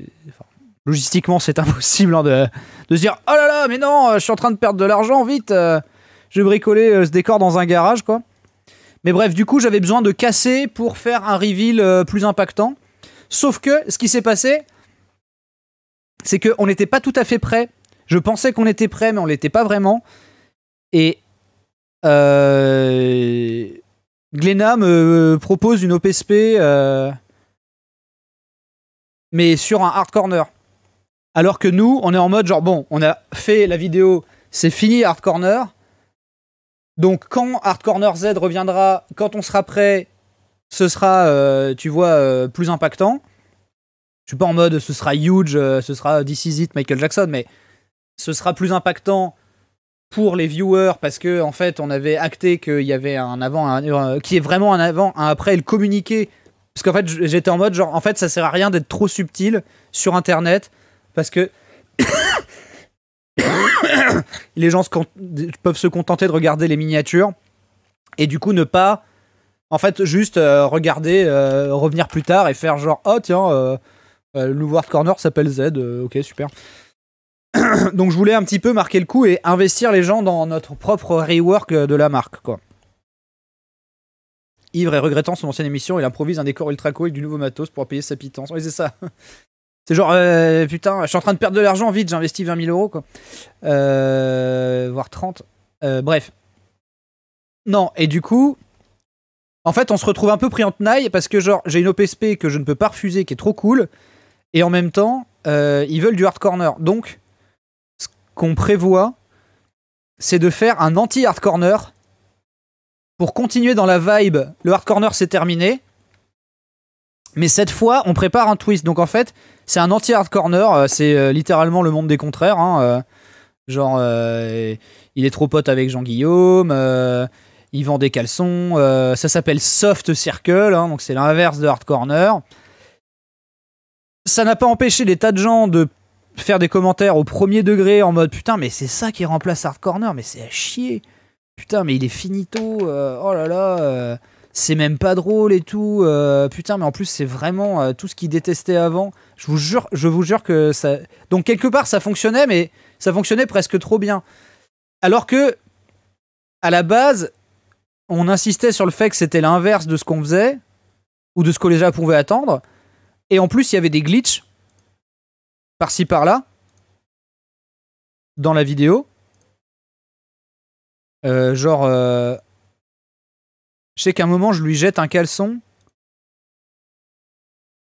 logistiquement, c'est impossible hein, de, se dire oh là là, mais non, euh, je suis en train de perdre de l'argent, vite, je vais bricoler ce décor dans un garage quoi. Mais bref, du coup, j'avais besoin de casser pour faire un reveal plus impactant. Sauf que ce qui s'est passé, c'est qu'on n'était pas tout à fait prêt. Je pensais qu'on était prêt, mais on l'était pas vraiment. Et euh, Glenna me euh, propose une OPSP, euh, mais sur un hard corner. Alors que nous, on est en mode genre, bon, on a fait la vidéo, c'est fini hard corner. Donc quand hard corner Z reviendra, quand on sera prêt, ce sera, euh, tu vois, plus impactant. Je suis pas en mode ce sera huge, ce sera This Is It Michael Jackson, mais ce sera plus impactant pour les viewers parce que en fait on avait acté qu'il y avait un avant un, euh, qui est vraiment un avant un après le communiqué parce qu'en fait j'étais en mode genre en fait ça sert à rien d'être trop subtil sur internet parce que les gens peuvent se contenter de regarder les miniatures et du coup ne pas en fait juste euh, regarder euh, revenir plus tard et faire genre oh tiens euh, Louvre Corner s'appelle Z ok super Donc je voulais un petit peu marquer le coup et investir les gens dans notre propre rework de la marque, quoi. Ivre et regrettant son ancienne émission, il improvise un décor ultra cool du nouveau matos pour payer sa pitance. Oui, c'est ça. C'est genre, euh, putain, je suis en train de perdre de l'argent, vite, j'investis 20 000 euros, quoi. Euh, voire 30. Euh, bref. Non, et du coup, en fait, on se retrouve un peu pris en tenaille parce que, genre, j'ai une OPSP que je ne peux pas refuser, qui est trop cool, et en même temps, ils veulent du hard corner. Donc, qu'on prévoit, c'est de faire un anti-hard corner pour continuer dans la vibe. Le hard corner, c'est terminé. Mais cette fois, on prépare un twist. Donc en fait, c'est un anti-hard corner. Euh, c'est euh, littéralement le monde des contraires. Hein, euh. Genre, il est trop pote avec Jean Guillaume. il vend des caleçons. ça s'appelle Soft Circle. Hein, donc c'est l'inverse de hard corner. Ça n'a pas empêché des tas de gens de faire des commentaires au premier degré en mode putain, mais c'est ça qui remplace Hard Corner, mais c'est à chier. Putain, mais il est finito. Euh, oh là là, euh, c'est même pas drôle et tout. Euh, putain, mais en plus, c'est vraiment tout ce qu'il détestait avant. Je vous jure, je vous jure que ça. Donc, quelque part, ça fonctionnait, mais ça fonctionnait presque trop bien. Alors que, à la base, on insistait sur le fait que c'était l'inverse de ce qu'on faisait, ou de ce que les gens pouvaient attendre. Et en plus, il y avait des glitches par-ci par-là dans la vidéo. Euh, genre, euh, je sais qu'à un moment, je lui jette un caleçon.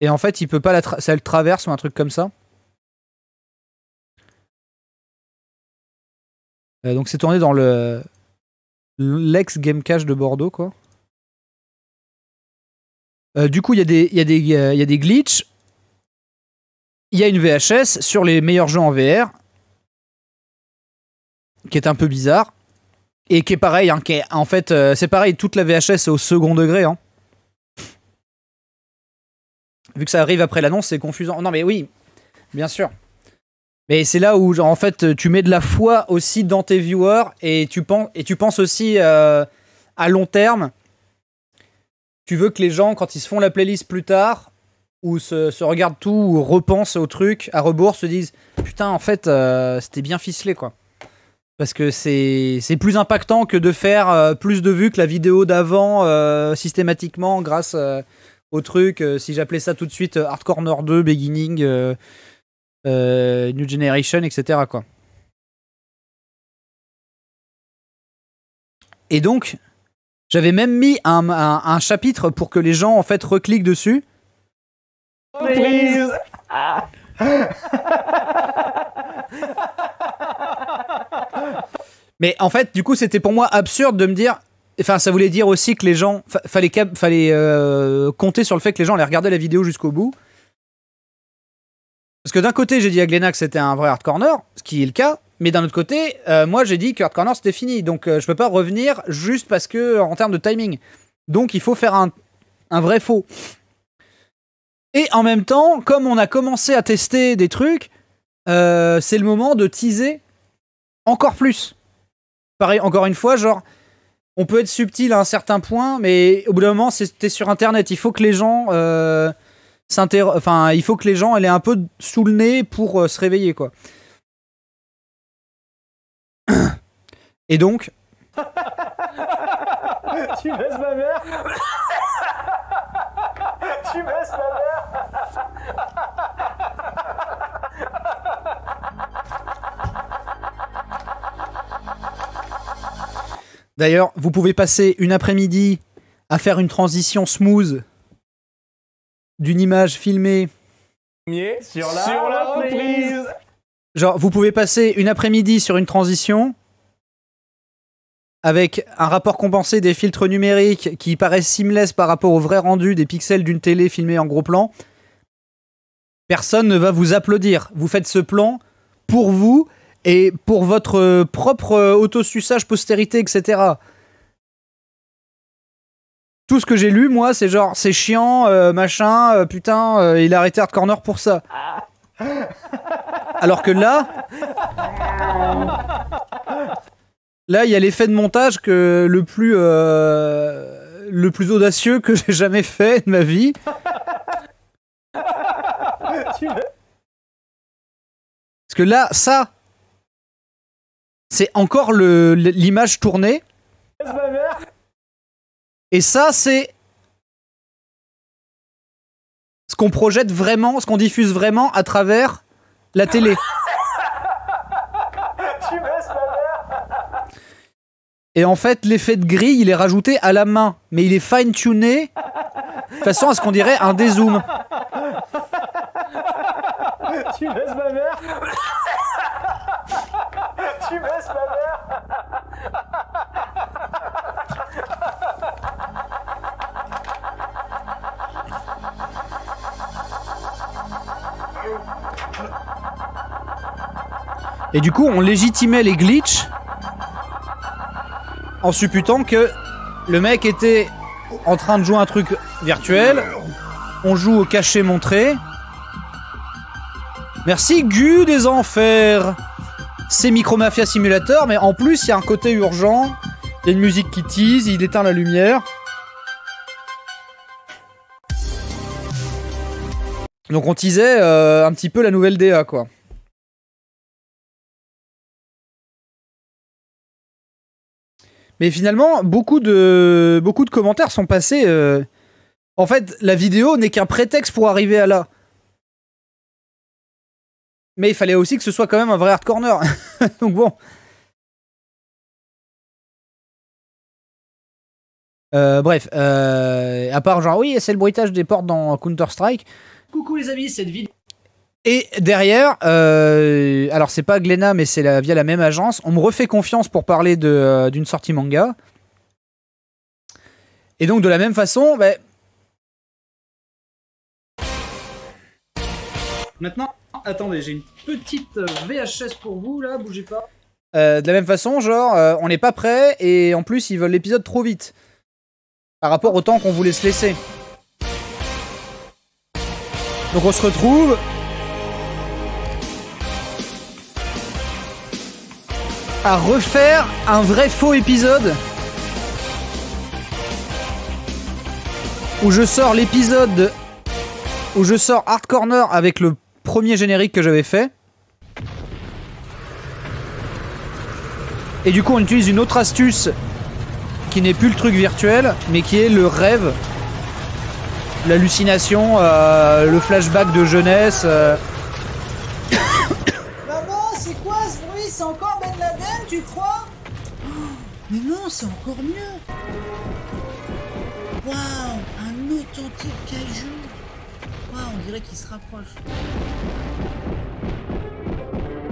Et en fait, il peut pas la ça le traverse ou un truc comme ça. Euh, donc c'est tourné dans le l'ex game cache de Bordeaux quoi. du coup il y a des il y a des il y a des glitches il y a une VHS sur les meilleurs jeux en VR, qui est un peu bizarre, et qui est pareil, hein, qui en fait, euh, c'est pareil, toute la VHS est au second degré. Hein. Vu que ça arrive après l'annonce, c'est confusant. Non mais oui, bien sûr. Mais c'est là où, en fait, tu mets de la foi aussi dans tes viewers, et tu penses, et tu penses aussi euh, à long terme. Tu veux que les gens, quand ils se font la playlist plus tard, où se, se regardent tout, ou repensent au truc, à rebours, se disent Putain, en fait, euh, c'était bien ficelé, quoi. Parce que c'est plus impactant que de faire euh, plus de vues que la vidéo d'avant euh, systématiquement grâce au truc. si j'appelais ça tout de suite Hardcore Nord 2, Beginning, New Generation, etc. Quoi. Et donc, j'avais même mis un chapitre pour que les gens en fait recliquent dessus ah. Mais en fait, du coup, c'était pour moi absurde de me dire. Enfin, ça voulait dire aussi que les gens. fallait, euh, compter sur le fait que les gens allaient regarder la vidéo jusqu'au bout. Parce que d'un côté, j'ai dit à Glenna que c'était un vrai hard corner, ce qui est le cas. Mais d'un autre côté, euh, moi, j'ai dit que hard corner c'était fini. Donc, euh, je peux pas revenir juste parce que, en termes de timing. Donc, il faut faire un vrai faux. Et en même temps, comme on a commencé à tester des trucs, euh, c'est le moment de teaser encore plus. Pareil, encore une fois, genre, on peut être subtil à un certain point, mais au bout d'un moment, c'était sur Internet. Il faut que les gens euh, Enfin, il faut que les gens aient un peu sous le nez pour euh, se réveiller, quoi. Et donc. tu baisses ma mère tu D'ailleurs, vous pouvez passer une après-midi à faire une transition smooth d'une image filmée sur sur la reprise. Genre, vous pouvez passer une après-midi sur une transition avec un rapport compensé des filtres numériques qui paraissent seamless par rapport au vrai rendu des pixels d'une télé filmée en gros plan, personne ne va vous applaudir. Vous faites ce plan pour vous et pour votre euh, propre euh, autosuçage postérité, etc. Tout ce que j'ai lu, moi, c'est genre, c'est chiant, euh, machin, putain, il a arrêté Hard Corner pour ça. Ah. Alors que là. Là, il y a l'effet de montage que le plus, euh, le plus audacieux que j'ai jamais fait de ma vie. Parce que là, ça, c'est encore l'image tournée. Et ça, c'est ce qu'on projette vraiment, ce qu'on diffuse vraiment à travers la télé. tu et en fait, l'effet de grille, il est rajouté à la main, mais il est fine-tuné de façon à ce qu'on dirait un dézoom. Tu baisses ma mère Tu baisses ma mère Et du coup, on légitimait les glitches en supputant que le mec était en train de jouer un truc virtuel. On joue au cachet montré. Merci Gu des enfers. C'est Micro Mafia Simulator, mais en plus il y a un côté urgent. Il y a une musique qui tease, il éteint la lumière. Donc on teasait euh, un petit peu la nouvelle DA quoi. Mais finalement, beaucoup de, beaucoup de commentaires sont passés. Euh, en fait, la vidéo n'est qu'un prétexte pour arriver à là. Mais il fallait aussi que ce soit quand même un vrai hard corner. Donc bon. Euh, bref, euh, à part genre oui, c'est le bruitage des portes dans Counter-Strike. Coucou les amis, cette vidéo... Et derrière, euh, alors c'est pas Glenna, mais c'est via la même agence, on me refait confiance pour parler de, euh, d'une sortie manga. Et donc de la même façon, bah... Maintenant, attendez, j'ai une petite euh, VHS pour vous, là, bougez pas. de la même façon, genre, on n'est pas prêt, et en plus, ils veulent l'épisode trop vite. Par rapport au temps qu'on voulait se laisser. Donc on se retrouve à refaire un vrai faux épisode où je sors l'épisode où je sors Hard Corner avec le premier générique que j'avais fait. Et du coup, on utilise une autre astuce qui n'est plus le truc virtuel, mais qui est le rêve, l'hallucination, euh, le flashback de jeunesse. Euh, Mais non, c'est encore mieux Waouh Un authentique cajou Waouh, on dirait qu'il se rapproche.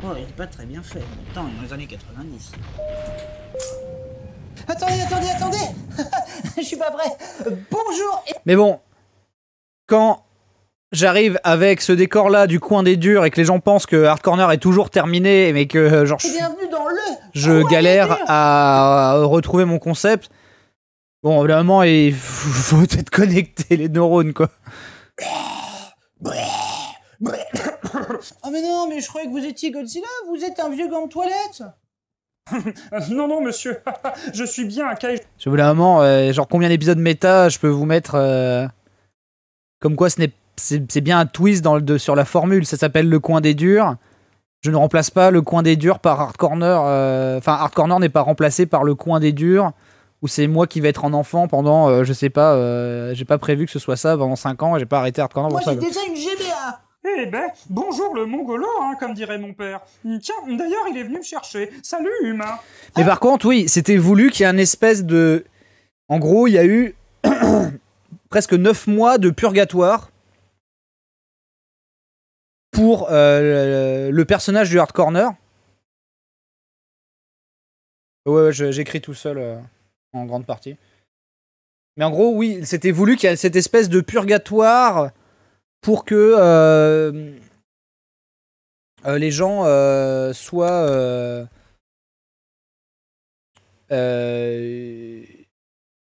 Oh, il est pas très bien fait. Attends, il est dans les années 90. Attendez, attendez, attendez Je suis pas prêt Bonjour et... Mais bon, quand j'arrive avec ce décor-là du coin des durs et que les gens pensent que Hard Corner est toujours terminé, mais que genre je ah galère à retrouver mon concept. Bon, évidemment, il faut peut-être connecter les neurones, quoi. Ah mais non, mais je croyais que vous étiez Godzilla, vous êtes un vieux gant de toilette non, non, monsieur, je suis bien un caïd. Je voulais un moment, euh, genre combien d'épisodes méta je peux vous mettre euh, Comme quoi, ce c'est, bien un twist sur la formule. Ça s'appelle le coin des durs je ne remplace pas le coin des durs par hard corner. Euh, enfin, hard corner n'est pas remplacé par le coin des durs où c'est moi qui vais être en enfant pendant, euh, je sais pas, euh, j'ai pas prévu que ce soit ça pendant 5 ans j'ai pas arrêté Hardcorner. Moi j'ai déjà une GBA Eh ben, bonjour le mongolo, hein, comme dirait mon père. Tiens, d'ailleurs il est venu me chercher. Salut humain Mais par contre, oui, c'était voulu qu'il y ait un espèce de. En gros, il y a eu presque 9 mois de purgatoire pour euh, le personnage du Hard Corner. Ouais, j'écris tout seul euh, en grande partie. Mais en gros, oui, c'était voulu qu'il y ait cette espèce de purgatoire pour que euh, les gens soient.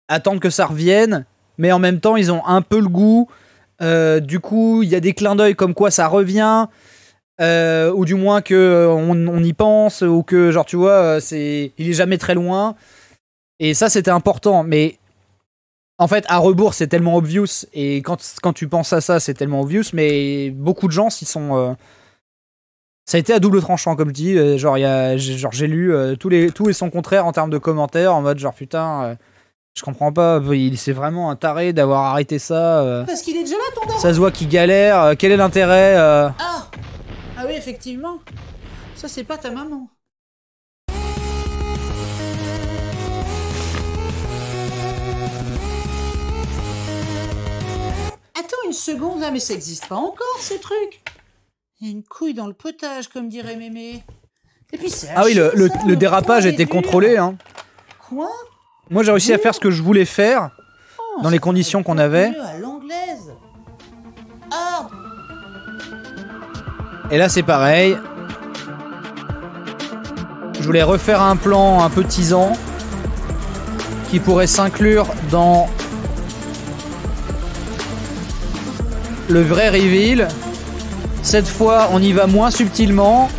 attendent que ça revienne, mais en même temps, ils ont un peu le goût euh, du coup, il y a des clins d'œil comme quoi ça revient, euh, ou du moins que euh, on, on, y pense, ou que genre tu vois, c'est il est jamais très loin. Et ça, c'était important. Mais en fait, à rebours, c'est tellement obvious. Et quand, quand tu penses à ça, c'est tellement obvious. Mais beaucoup de gens s'y sont. ça a été à double tranchant, comme je dis. Genre, genre j'ai lu tous les, tout et son contraire en termes de commentaires, en mode genre putain je comprends pas, euh, il c'est vraiment un taré d'avoir arrêté ça. Euh. Parce qu'il est déjà là ton daron. Ça se voit qu'il galère, euh, quel est l'intérêt Ah Ah oui, effectivement. Ça c'est pas ta maman. Attends une seconde là, mais ça existe pas encore ce truc. Il y a une couille dans le potage comme dirait Mémé. Et puis c'est Ah oui, le, dérapage était contrôlé hein. Quoi moi, j'ai réussi à faire ce que je voulais faire oh, dans les conditions qu'on avait. Et là, c'est pareil. Je voulais refaire un plan un peu tisan qui pourrait s'inclure dans le vrai reveal. Cette fois, on y va moins subtilement.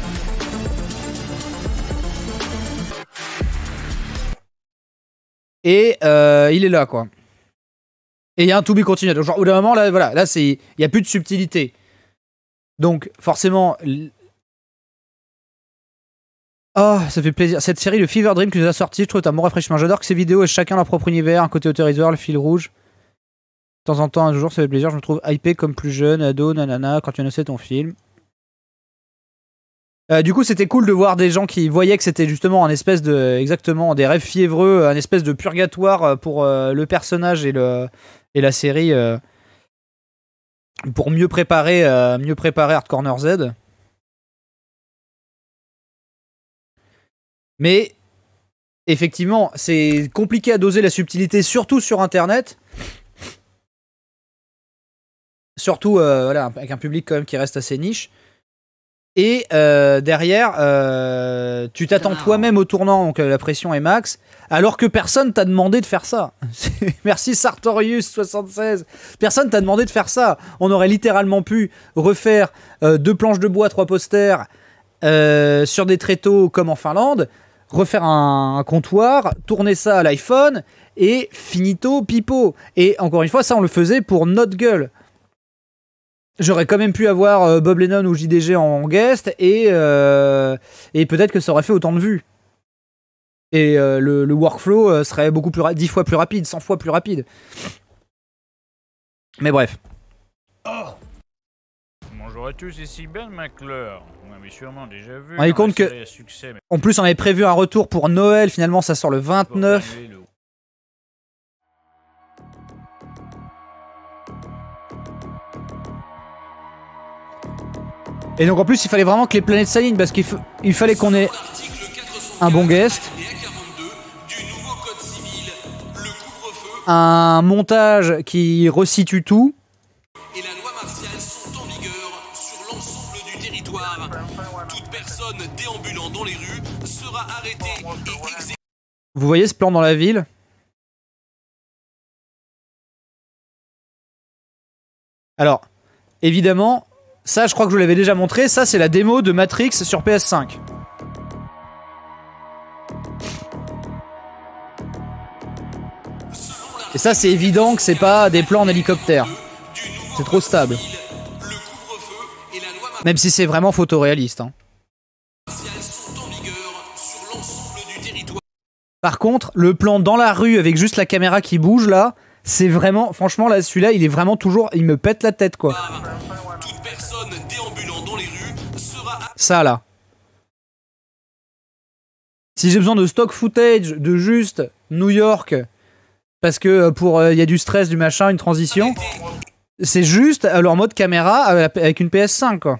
Et euh, il est là, quoi. Et il y a un to be continued. Genre, au bout moment, là, voilà, là, c'est, il n'y a plus de subtilité. Donc, forcément. Oh, ça fait plaisir. Cette série, le Fever Dream que nous a sorti, je trouve, un bon rafraîchissement. J'adore que ces vidéos aient chacun leur propre univers, un côté autoriseur, le fil rouge. De temps en temps, un jour, ça fait plaisir. Je me trouve hypé comme plus jeune, ado, nanana, quand tu annonçais ton film. Euh, du coup, c'était cool de voir des gens qui voyaient que c'était justement un espèce de, exactement, des rêves fiévreux, euh, un espèce de purgatoire euh, pour le personnage et, le, et la série pour mieux préparer, mieux préparer Hard Corner Z. Mais effectivement, c'est compliqué à doser la subtilité, surtout sur Internet. Surtout voilà, avec un public quand même qui reste assez niche. Et euh, derrière, euh, tu t'attends ah. toi-même au tournant, donc euh, la pression est max, alors que personne t'a demandé de faire ça. Merci Sartorius76. Personne t'a demandé de faire ça. On aurait littéralement pu refaire deux planches de bois, trois posters sur des tréteaux comme en Finlande, refaire un, un comptoir, tourner ça à l'iPhone et finito pipo. Et encore une fois, ça on le faisait pour notre gueule. J'aurais quand même pu avoir euh, Bob Lennon ou JDG en guest et, euh, et peut-être que ça aurait fait autant de vues. Et euh, le, workflow serait beaucoup plus 10 fois plus rapide, 100 fois plus rapide. Mais bref. Bonjour à tous, ici Ben compte que. En plus, on avait prévu un retour pour Noël, finalement ça sort le 29. Et donc en plus, il fallait vraiment que les planètes s'alignent parce qu'il fallait qu'on ait un bon guest. Un montage qui resitue tout. Vous voyez ce plan dans la ville Alors, évidemment, ça, je crois que je vous l'avais déjà montré. Ça, c'est la démo de Matrix sur PS5. Et ça, c'est évident que c'est pas des plans en hélicoptère. C'est trop stable. Même si c'est vraiment photoréaliste. Hein. Par contre, le plan dans la rue avec juste la caméra qui bouge là, c'est vraiment, franchement là, celui-là, il est vraiment toujours, il me pète la tête quoi ça là. Si j'ai besoin de stock footage, de juste New York, parce que euh, pour euh, il y a du stress, du machin, une transition, c'est juste alors euh, mode caméra avec une PS5 quoi.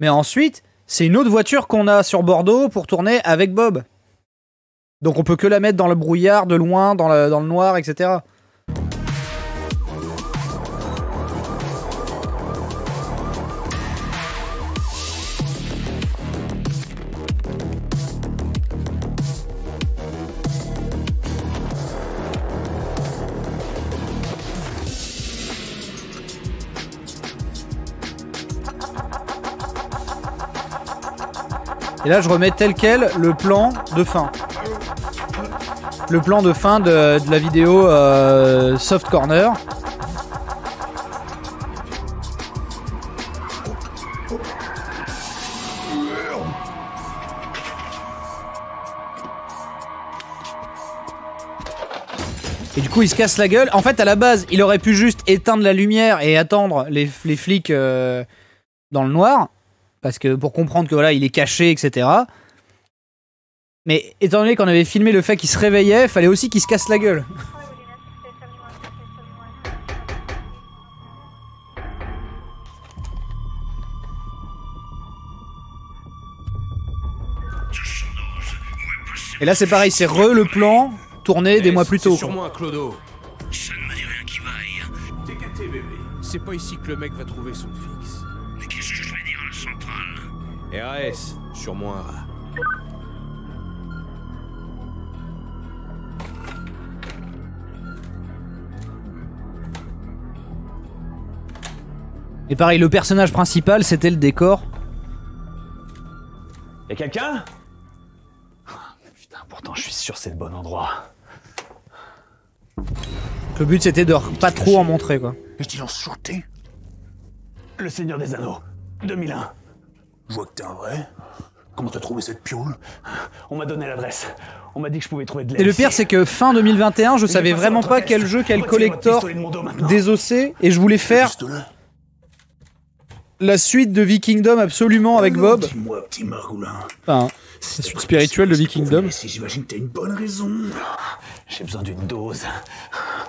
Mais ensuite, c'est une autre voiture qu'on a sur Bordeaux pour tourner avec Bob. Donc on peut que la mettre dans le brouillard, de loin, dans, dans le noir, etc. Et là, je remets tel quel le plan de fin. Le plan de fin de, la vidéo euh, Soft Corner. Et du coup, il se casse la gueule. En fait, à la base, il aurait pu juste éteindre la lumière et attendre les, flics euh, dans le noir parce que pour comprendre que voilà, il est caché, etc. Mais étant donné qu'on avait filmé le fait qu'il se réveillait, fallait aussi qu'il se casse la gueule. Et là c'est pareil, c'est re le plan tourné des eh, mois plus tôt. bébé. C'est pas ici que le mec va trouver son fils. RAS sûrement un Et pareil, le personnage principal, c'était le décor. Y'a quelqu'un ah, Putain, pourtant je suis sûr c'est le bon endroit. Le but c'était de pas trop en montrer quoi. Est-il sûreté Le Seigneur des Anneaux, 2001. Je vois que t'es un vrai. Comment t'as trouvé cette pioule On m'a donné l'adresse. On m'a dit que je pouvais trouver de l'aide. Et le pire, c'est que fin 2021, je savais vraiment pas quel jeu, quel collector désosser, et je voulais faire la suite de Vikingdom absolument avec Bob. Dis-moi, petit maroulin. Enfin, c'est suite spirituelle de Vikingdom. J'imagine t'as une bonne raison. J'ai besoin d'une dose.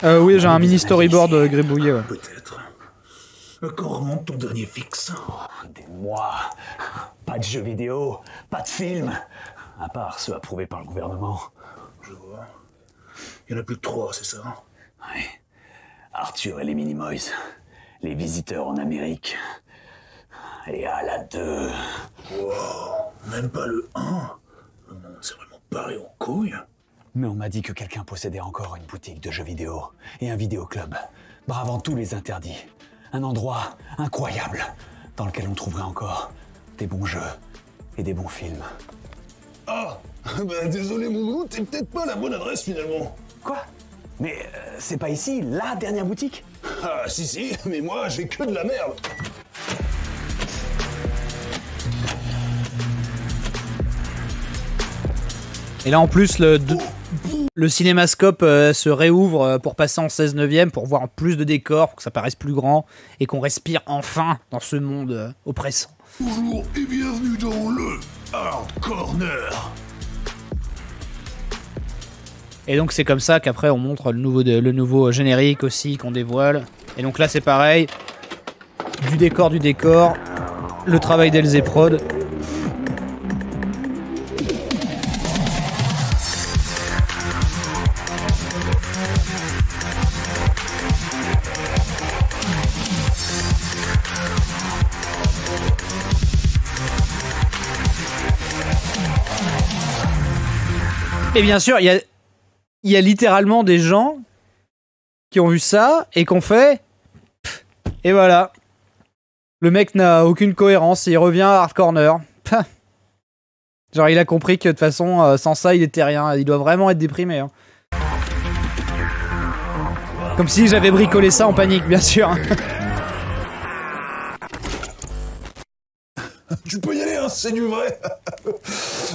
Euh, oui, j'ai un mini storyboard euh, gribouillé. Peut-être. Quand remonte ton dernier fixe oh, Des mois. Pas de jeux vidéo, pas de films, à part ceux approuvés par le gouvernement. Je vois. Il y en a plus que trois, c'est ça hein Oui. Arthur et les Minimoys. Les visiteurs en Amérique. Et à la 2. Wow, même pas le 1 C'est vraiment paré en couille. Mais on m'a dit que quelqu'un possédait encore une boutique de jeux vidéo et un vidéoclub, bravant tous les interdits un endroit incroyable dans lequel on trouverait encore des bons jeux et des bons films. Ah ben Désolé mon loup, t'es peut-être pas la bonne adresse finalement. Quoi Mais euh, c'est pas ici la dernière boutique Ah si si, mais moi j'ai que de la merde Et là en plus le... Oh le cinémascope euh, se réouvre euh, pour passer en 16 neuvième, pour voir plus de décors, pour que ça paraisse plus grand, et qu'on respire enfin dans ce monde euh, oppressant. Bonjour et bienvenue dans le Hard Corner et donc c'est comme ça qu'après on montre le nouveau, le nouveau générique aussi qu'on dévoile. Et donc là c'est pareil, du décor, du décor, le travail d'Elzeprod. Prod, Et bien sûr, il y a, y a littéralement des gens qui ont vu ça et qu'on fait. Et voilà. Le mec n'a aucune cohérence et il revient à Hard Corner. Genre, il a compris que de toute façon, euh, sans ça, il était rien. Il doit vraiment être déprimé. Hein. Comme si j'avais bricolé ça en panique, bien sûr. Hein. tu peux y aller, hein, c'est du vrai.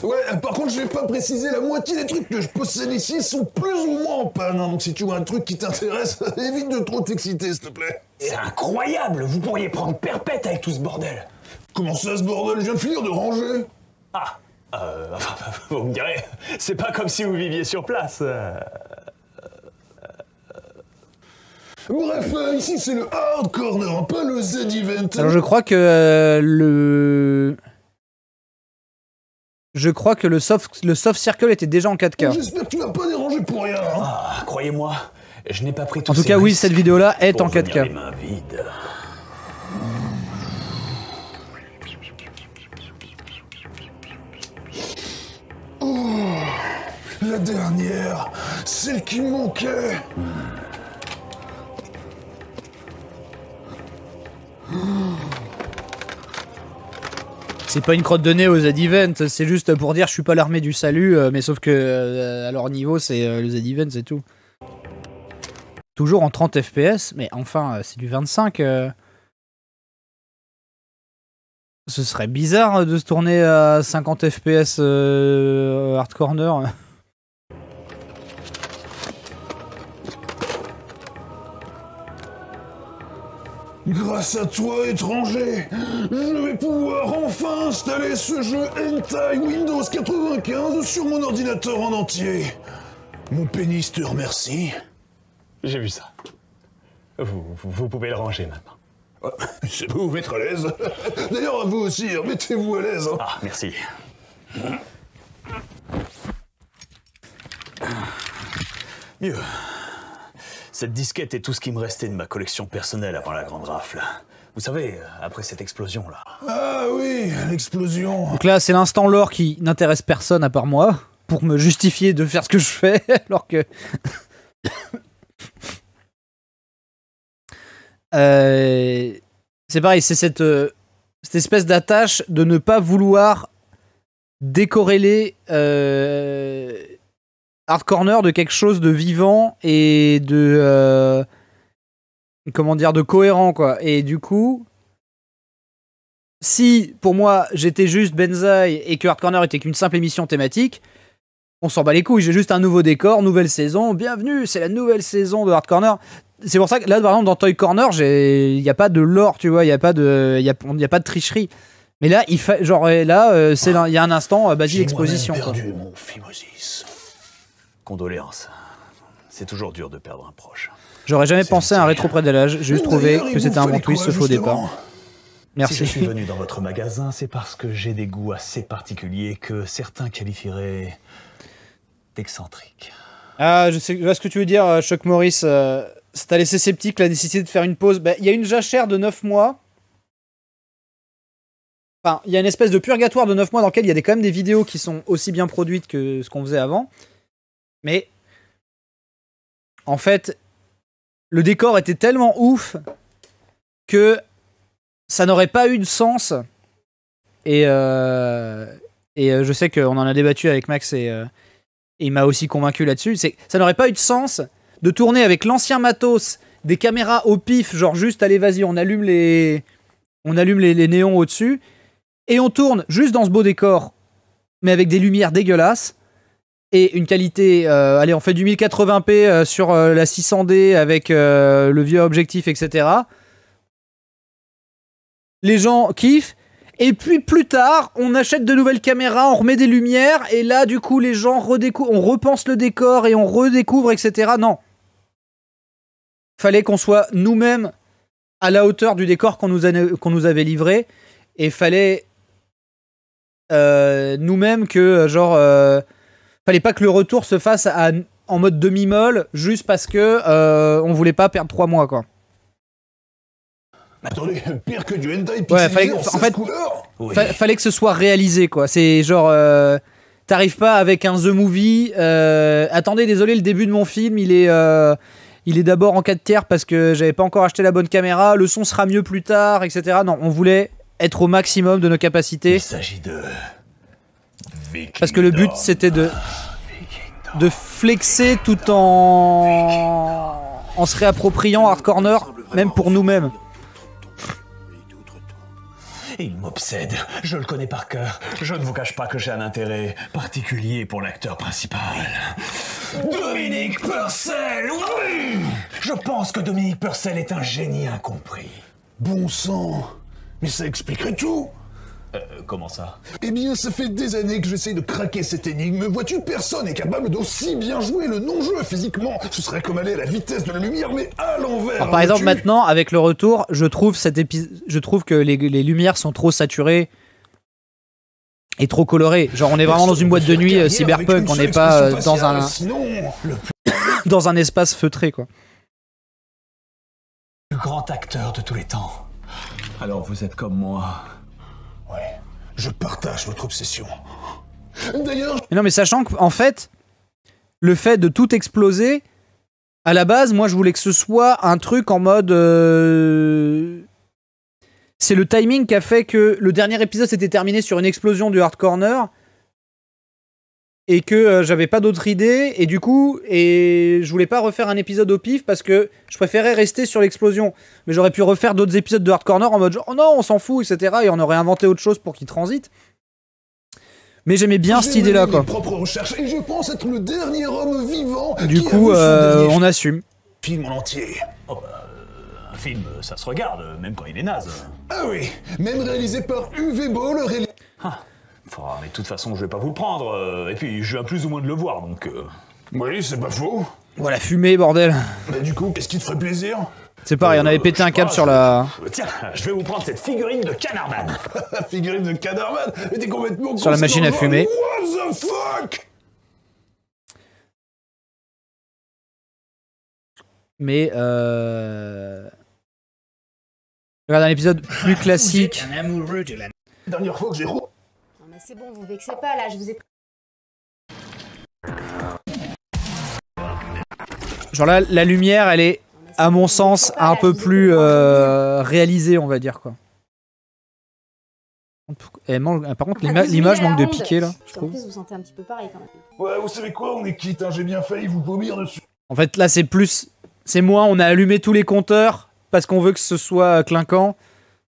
ouais, par contre, je vais pas préciser, la moitié des trucs que je possède ici sont plus ou moins en panne. Hein. donc si tu vois un truc qui t'intéresse, évite de trop t'exciter, s'il te plaît. C'est incroyable, vous pourriez prendre perpète avec tout ce bordel. Comment ça, ce bordel Je viens de finir de ranger. Ah, euh, vous me direz, c'est pas comme si vous viviez sur place. Euh. Bref, ici c'est le hard corner, pas le Z-event. Alors je crois que euh, le. Je crois que le soft, le soft circle était déjà en 4K. J'espère que tu m'as pas dérangé pour rien. Hein. Ah, Croyez-moi, je n'ai pas pris tout En tout cas, oui, cette vidéo-là est en 4K. la dernière, celle qui manquait. C'est pas une crotte de nez aux Z-Event, c'est juste pour dire je suis pas l'armée du salut, euh, mais sauf que euh, à leur niveau c'est euh, le Z-Event, c'est tout. Toujours en 30 FPS, mais enfin c'est du 25. Ce serait bizarre de se tourner à 50 FPS hard Grâce à toi, étranger, je vais pouvoir enfin installer ce jeu Hentai Windows 95 sur mon ordinateur en entier. Mon pénis te remercie. J'ai vu ça. Vous, pouvez le ranger maintenant. C'est je vous mettre à l'aise. D'ailleurs, à vous aussi, mettez-vous à l'aise. Hein. Ah, merci. Mieux. Cette disquette est tout ce qui me restait de ma collection personnelle avant la grande rafle. Vous savez, euh, après cette explosion-là. Ah oui, l'explosion Donc là, c'est l'instant lore qui n'intéresse personne à part moi, pour me justifier de faire ce que je fais, alors que... Euh, c'est pareil, c'est cette, euh, cette espèce d'attache de ne pas vouloir décorréler... Hard Corner de quelque chose de vivant et de. Euh, comment dire, de cohérent, quoi. Et du coup. Si pour moi j'étais juste Benzaï et que Hard Corner était qu'une simple émission thématique, on s'en bat les couilles, j'ai juste un nouveau décor, nouvelle saison, bienvenue, c'est la nouvelle saison de Hard Corner. C'est pour ça que là, par exemple, dans Toy Corner, il n'y a pas de lore, tu vois, il n'y a, pas de... il Y a pas de tricherie. Mais là, il genre euh, là, il y a un instant, euh, Basile Exposition. quoi. Condoléances. C'est toujours dur de perdre un proche. J'aurais jamais pensé à un rétroprédalage, j'ai juste trouvé que c'était un bon twist ce faux départ. Merci. Si je suis venu dans votre magasin, c'est parce que j'ai des goûts assez particuliers que certains qualifieraient d'excentriques. Ah, je sais pas vois ce que tu veux dire, euh, Chuck Morris. Euh, ça t'a laissé sceptique, la nécessité de faire une pause. Ben, il y a une jachère de 9 mois. Enfin, il y a une espèce de purgatoire de 9 mois dans lequel il y a quand même des vidéos qui sont aussi bien produites que ce qu'on faisait avant. Mais en fait, le décor était tellement ouf que ça n'aurait pas eu de sens. Et, euh, et euh, je sais qu'on en a débattu avec Max et, euh, et il m'a aussi convaincu là-dessus. C'est ça n'aurait pas eu de sens de tourner avec l'ancien matos, des caméras au pif, genre juste allez vas-y, on allume les, on allume les néons au-dessus et on tourne juste dans ce beau décor, mais avec des lumières dégueulasses et une qualité. Euh, allez, on fait du 1080p euh, sur euh, la 600D avec le vieux objectif, etc. Les gens kiffent. Et puis plus tard, on achète de nouvelles caméras, on remet des lumières, et là, du coup, les gens redécouvrent, on repense le décor et on redécouvre, etc. Non. Fallait qu'on soit nous-mêmes à la hauteur du décor qu'on nous, qu'on nous, avait livré, et fallait nous-mêmes que, genre, fallait pas que le retour se fasse en mode demi-molle, juste parce que euh, on voulait pas perdre trois mois, quoi. Attendez, pire que du hentai ouais, fallait, en, fait, fallait que ce soit réalisé, quoi. C'est genre... Euh, t'arrives pas avec un The Movie. Euh, attendez, désolé, le début de mon film, il est... Il est d'abord en 4 tiers parce que j'avais pas encore acheté la bonne caméra, le son sera mieux plus tard, etc. Non, on voulait être au maximum de nos capacités. Il s'agit de parce que le but c'était de de flexer tout en en se réappropriant Hard Corner, même pour nous-mêmes. Il m'obsède, je le connais par cœur. Je ne vous cache pas que j'ai un intérêt particulier pour l'acteur principal. Dominique Purcell, oui Je pense que Dominique Purcell est un génie incompris. Bon sang, mais ça expliquerait tout euh, comment ça Eh bien, ça fait des années que j'essaye de craquer cette énigme. Vois-tu, personne n'est capable d'aussi bien jouer le non-jeu physiquement. Ce serait comme aller à la vitesse de la lumière, mais à l'envers. par exemple, maintenant, avec le retour, je trouve, que les, lumières sont trop saturées et trop colorées. Genre, on est vraiment dans une boîte de nuit euh, cyberpunk, on n'est pas euh, dans un... dans un espace feutré, quoi. Le grand acteur de tous les temps. Alors, vous êtes comme moi. Ouais, je partage votre obsession. D'ailleurs... Mais non, mais sachant qu'en fait, le fait de tout exploser, à la base, moi, je voulais que ce soit un truc en mode... Euh, c'est le timing qui a fait que le dernier épisode s'était terminé sur une explosion du Hard Corner et que euh, j'avais pas d'autres idées, et du coup et je voulais pas refaire un épisode au pif parce que je préférais rester sur l'explosion mais j'aurais pu refaire d'autres épisodes de Hard Corner en mode genre, oh non on s'en fout etc et on aurait inventé autre chose pour qu'il transite mais j'aimais bien cette idée là quoi et je pense être le dernier homme vivant du coup euh, on assume film entier oh, bah, un film ça se regarde même quand il est naze ah oui même réalisé par UV Ball le mais de toute façon, je vais pas vous prendre. Euh, et puis, je viens plus ou moins de le voir, donc. Euh. Oui, c'est pas faux. Voilà, fumée, bordel. Bah du coup, qu'est-ce qui te ferait plaisir C'est pareil, on avait euh, pété un câble sur la, Tiens, je vais vous prendre cette figurine de Canardman. La figurine de Canarman était complètement Sur la machine à fumer. What the fuck mais euh... regarde un épisode plus classique. Dernière fois que j'ai c'est bon, vous vexez pas, là, je vous ai... Genre là, la lumière, elle est, ah, à mon sens, un peu plus hein, euh, réalisée, on va dire, quoi. Eh, ah, par contre, l'image manque de piqué, là, je trouve. En plus, vous sentez un petit peu pareil, quand même. Ouais, vous savez quoi, on est quitte, hein, j'ai bien failli vous vomir dessus. En fait, là, c'est plus... C'est moi, on a allumé tous les compteurs, parce qu'on veut que ce soit clinquant.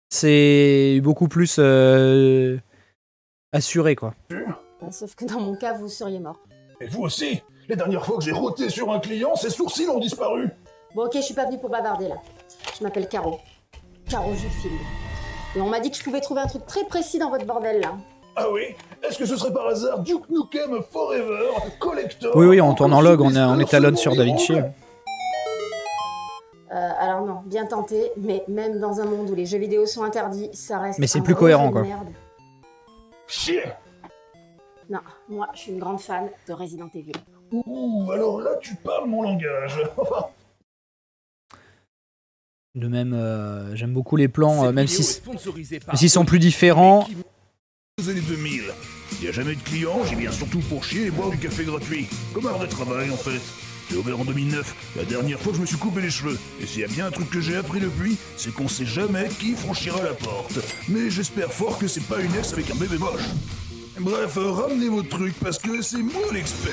C'est beaucoup plus... Euh assuré, quoi. Bah, sauf que dans mon cas, vous seriez mort. Et vous aussi Les dernières fois que j'ai roté sur un client, ses sourcils ont disparu Bon, ok, je suis pas venu pour bavarder là. Je m'appelle Caro. Caro film Et on m'a dit que je pouvais trouver un truc très précis dans votre bordel là. Ah oui Est-ce que ce serait par hasard Duke Nukem Forever Collector Oui, oui, en tournant log, on, est on étalon sur Da Vinci. Euh, alors non, bien tenté, mais même dans un monde où les jeux vidéo sont interdits, ça reste. Mais c'est plus cohérent quoi. Chier Non, moi, je suis une grande fan de Resident Evil. Ouh, alors là, tu parles mon langage. de même, euh, j'aime beaucoup les plans, euh, même si s'ils sont plus différents. années 2000, il n'y a jamais de clients, j'y viens surtout pour chier et boire du café gratuit. Comme un vrai travail en fait. J'ai ouvert en 2009, la dernière fois que je me suis coupé les cheveux. Et s'il y a bien un truc que j'ai appris depuis, c'est qu'on sait jamais qui franchira la porte. Mais j'espère fort que c'est pas une ex avec un bébé moche. Bref, euh, ramenez votre truc parce que c'est moi l'expert.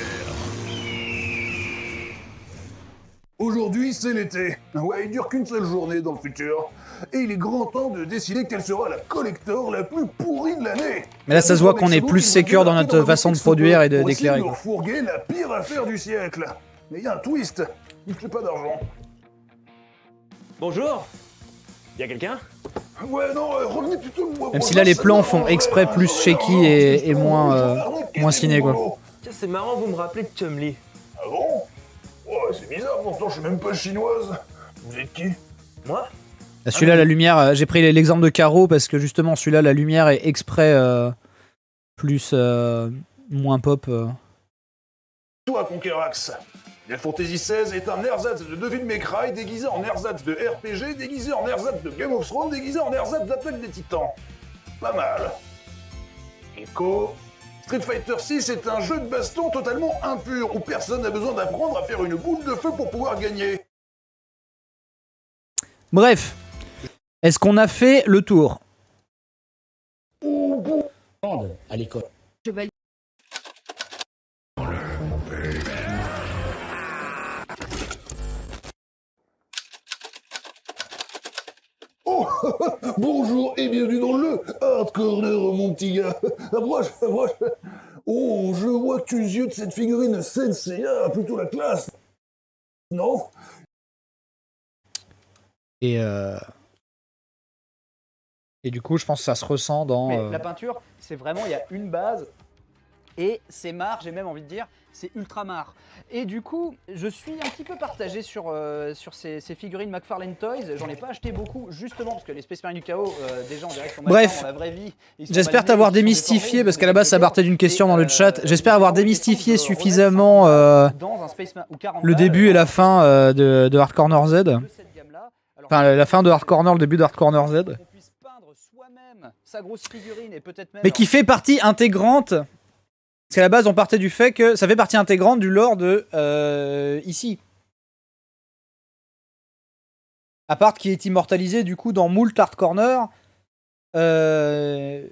Aujourd'hui, c'est l'été. Ouais, il dure qu'une seule journée dans le futur. Et il est grand temps de décider quelle sera la collector la plus pourrie de l'année. Mais là, ça se voit qu'on est plus sécure dans notre façon de produire et d'éclairer. fourguer la pire affaire du siècle. Mais il y a un twist. Il ne pas d'argent. Bonjour y a quelqu'un Ouais, non, euh, revenez plutôt. Moi, Même si là, les plans font hein. exprès plus euh, shaky et, moins, euh, moins ciné, quoi. Tiens, c'est marrant, vous me rappelez de Chumli. Ah bon Ouais, c'est bizarre, pourtant, je suis même pas chinoise. Vous êtes qui Moi bah, ah Celui-là, la lumière, j'ai pris l'exemple de Caro parce que justement, celui-là, la lumière est exprès plus. moins pop. Toi, Conquerax, la Fantasy XVI est un ersatz de Devil May déguisé en ersatz de RPG, déguisé en ersatz de Game of Thrones, déguisé en ersatz d'Attaque des Titans. Pas mal. Echo. Street Fighter VI est un jeu de baston totalement impur où personne n'a besoin d'apprendre à faire une boule de feu pour pouvoir gagner. Bref, est-ce qu'on a fait le tour à l'école. Bonjour et bienvenue dans le Hard Corner, mon petit gars. Approche, approche. Oh, je vois que tu yeux de cette figurine Senseiya, plutôt la classe. Non Et euh, Et du coup, je pense que ça se ressent dans. Euh, la peinture, c'est vraiment, il y a une base et c'est marre, j'ai même envie de dire, c'est ultra marre. Et du coup, je suis un petit peu partagé sur, euh, sur ces, figurines McFarlane Toys. J'en ai pas acheté beaucoup, justement, parce que les Space Marines du Chaos, déjà, on dirait sont Bref, vie. J'espère t'avoir démystifié, parce qu'à la base, ça partait d'une question dans le euh, chat. J'espère avoir démystifié suffisamment euh, le début et la fin de, de Hard Corner Z. Enfin, la fin de Hard Corner, le début de Hard Corner Z. Mais qui fait partie intégrante parce qu'à la base, on partait du fait que ça fait partie intégrante du lore de euh, ici. À part qui est immortalisé du coup dans Moult Hard Corner. Euh,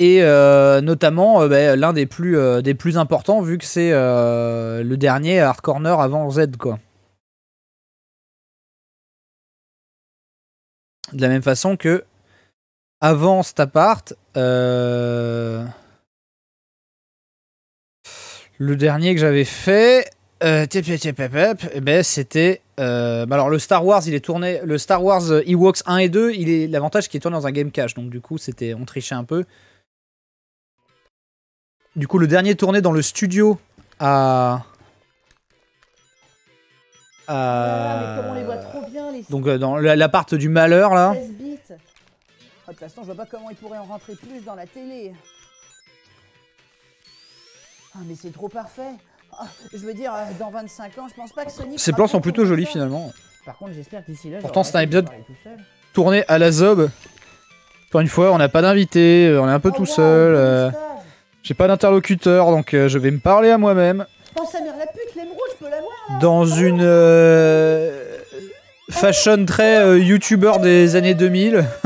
et euh, notamment euh, bah, l'un des plus, des plus importants vu que c'est le dernier Hard Corner avant Z quoi. De la même façon que avant cet appart, euh, le dernier que j'avais fait, euh, eh ben c'était euh, bah alors le Star Wars, il est tourné le Star Wars Ewoks 1 et 2, il est l'avantage qui est tourné dans un game cache, donc du coup c'était on trichait un peu. Du coup le dernier tourné dans le studio à ah, euh... mais comme on les voit trop bien, les... Donc euh, dans l'appart du malheur, là. 16 bits. Oh, toute façon, je vois pas comment ils pourraient en rentrer plus dans la télé. Ah, oh, mais c'est trop parfait. Oh, je veux dire, euh, dans 25 ans, je pense pas que Sony. Ces plans sont plutôt jolis, finalement. Par contre, j'espère qu'ici, là... Pourtant, c'est un épisode tourné à la zob. Pour une fois, on n'a pas d'invité, euh, on est un peu oh, tout wow, seul. Euh... J'ai pas d'interlocuteur, donc euh, je vais me parler à moi-même. Je Pense à la dans une euh, fashion très euh, youtubeur des années 2000.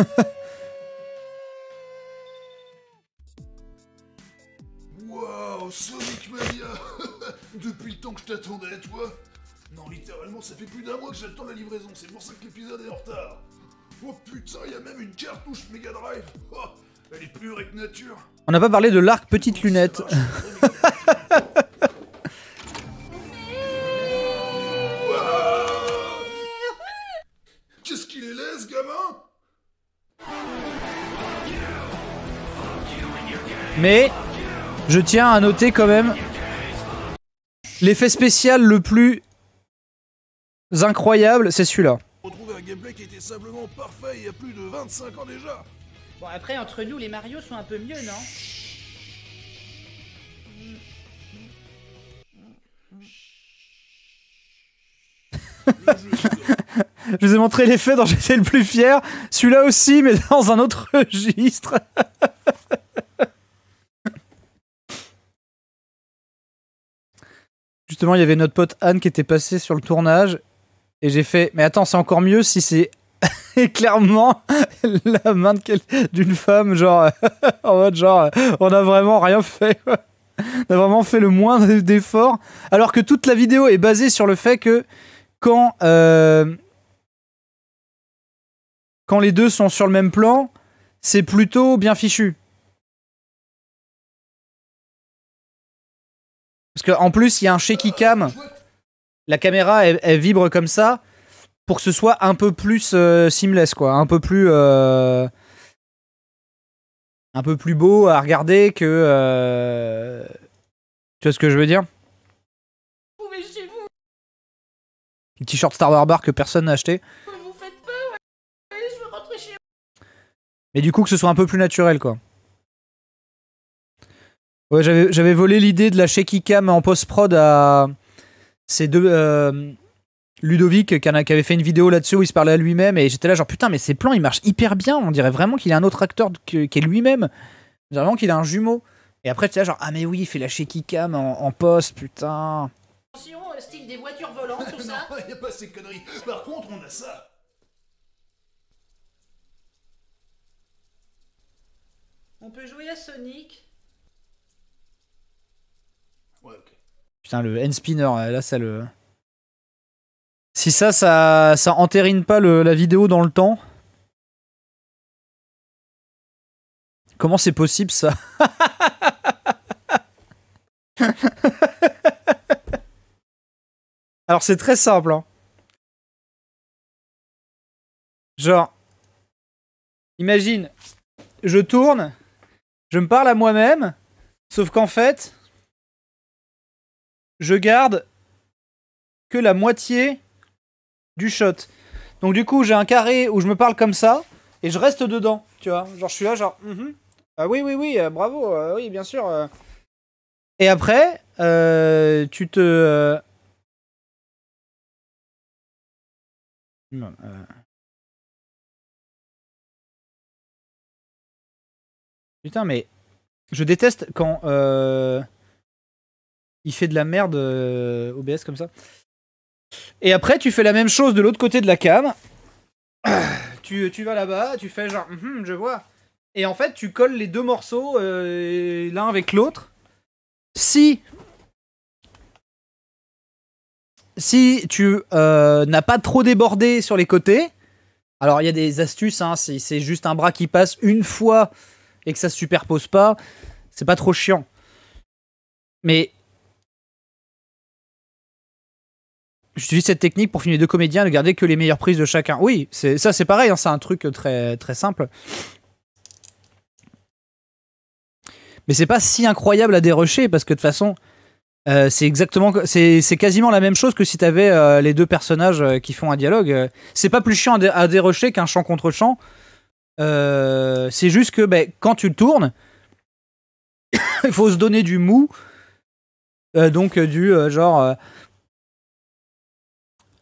wow, Sonic Mania Depuis le temps que je t'attendais, toi Non, littéralement, ça fait plus d'un mois que j'attends la livraison, c'est pour ça que l'épisode est en retard. Oh putain, il y a même une cartouche Mega Drive oh, Elle est plus que nature On n'a pas parlé de l'arc petite oh, lunette. Mais je tiens à noter quand même l'effet spécial le plus incroyable, c'est celui-là. un gameplay qui était simplement parfait il y a plus de 25 ans déjà. Bon après entre nous les Mario sont un peu mieux, non Je vous ai montré l'effet dont j'étais le plus fier. Celui-là aussi, mais dans un autre registre. il y avait notre pote Anne qui était passée sur le tournage. Et j'ai fait, mais attends, c'est encore mieux si c'est clairement la main d'une femme, genre, en mode genre, on a vraiment rien fait. On a vraiment fait le moindre effort, Alors que toute la vidéo est basée sur le fait que quand, euh, quand les deux sont sur le même plan, c'est plutôt bien fichu. Parce qu'en plus, il y a un shaky cam. La caméra, elle, vibre comme ça pour que ce soit un peu plus euh, seamless, quoi. Un peu plus. Euh, un peu plus beau à regarder que. Euh, tu vois ce que je veux dire t-shirt Star Wars Bar que personne n'a acheté. Mais du coup, que ce soit un peu plus naturel, quoi. Ouais, j'avais volé l'idée de la shaky cam en post-prod à ces deux. Euh, Ludovic qui, avait fait une vidéo là-dessus où il se parlait à lui-même et j'étais là genre putain mais ses plans ils marchent hyper bien on dirait vraiment qu'il a un autre acteur qui est lui-même on dirait vraiment qu'il a un jumeau et après tu là genre ah mais oui il fait la shaky cam en, post putain attention euh, style des voitures volantes tout ça non a pas ces conneries par contre on a ça on peut jouer à Sonic Putain, le n spinner, là, ça le. Si ça, ça, ça entérine pas la vidéo dans le temps. Comment c'est possible ça Alors c'est très simple. Hein. Genre, imagine, je tourne, je me parle à moi-même, sauf qu'en fait, je garde que la moitié du shot. Donc du coup, j'ai un carré où je me parle comme ça, et je reste dedans, tu vois. Genre, je suis là, genre, mm-hmm. ah oui, oui, oui, euh, bravo, euh, oui, bien sûr. Euh. Et après, tu te... Non, Putain, mais je déteste quand il fait de la merde euh, OBS comme ça. Et après, tu fais la même chose de l'autre côté de la cam. tu, vas là-bas, tu fais genre, hum, hum, je vois. Et en fait, tu colles les deux morceaux euh, l'un avec l'autre. Si. Si tu euh, n'as pas trop débordé sur les côtés, alors il y a des astuces, hein, c'est juste un bras qui passe une fois et que ça se superpose pas, c'est pas trop chiant. Mais J'utilise cette technique pour filmer deux comédiens, de garder que les meilleures prises de chacun. Oui, ça c'est pareil, hein, c'est un truc très, très simple. Mais c'est pas si incroyable à dérocher parce que de toute façon, euh, c'est exactement, c'est quasiment la même chose que si t'avais euh, les deux personnages euh, qui font un dialogue. C'est pas plus chiant à, dérocher qu'un chant contre chant. c'est juste que ben, quand tu le tournes, il faut se donner du mou, donc du genre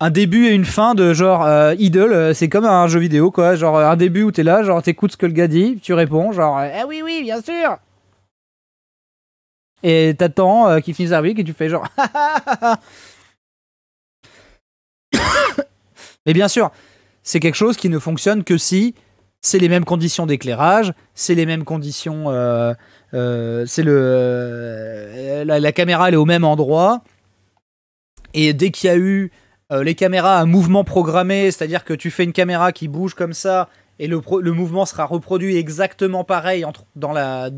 un début et une fin de genre euh, idle, euh, c'est comme un jeu vidéo quoi, genre un début où t'es là, genre t'écoutes ce que le gars dit, tu réponds, genre euh, eh oui oui bien sûr. Et t'attends qu'il finisse la et tu fais genre. Mais bien sûr, c'est quelque chose qui ne fonctionne que si c'est les mêmes conditions d'éclairage, c'est les mêmes conditions, c'est le la, caméra elle est au même endroit. Et dès qu'il y a eu euh, les caméras à mouvement programmé, c'est-à-dire que tu fais une caméra qui bouge comme ça et le, mouvement sera reproduit exactement pareil dans, la,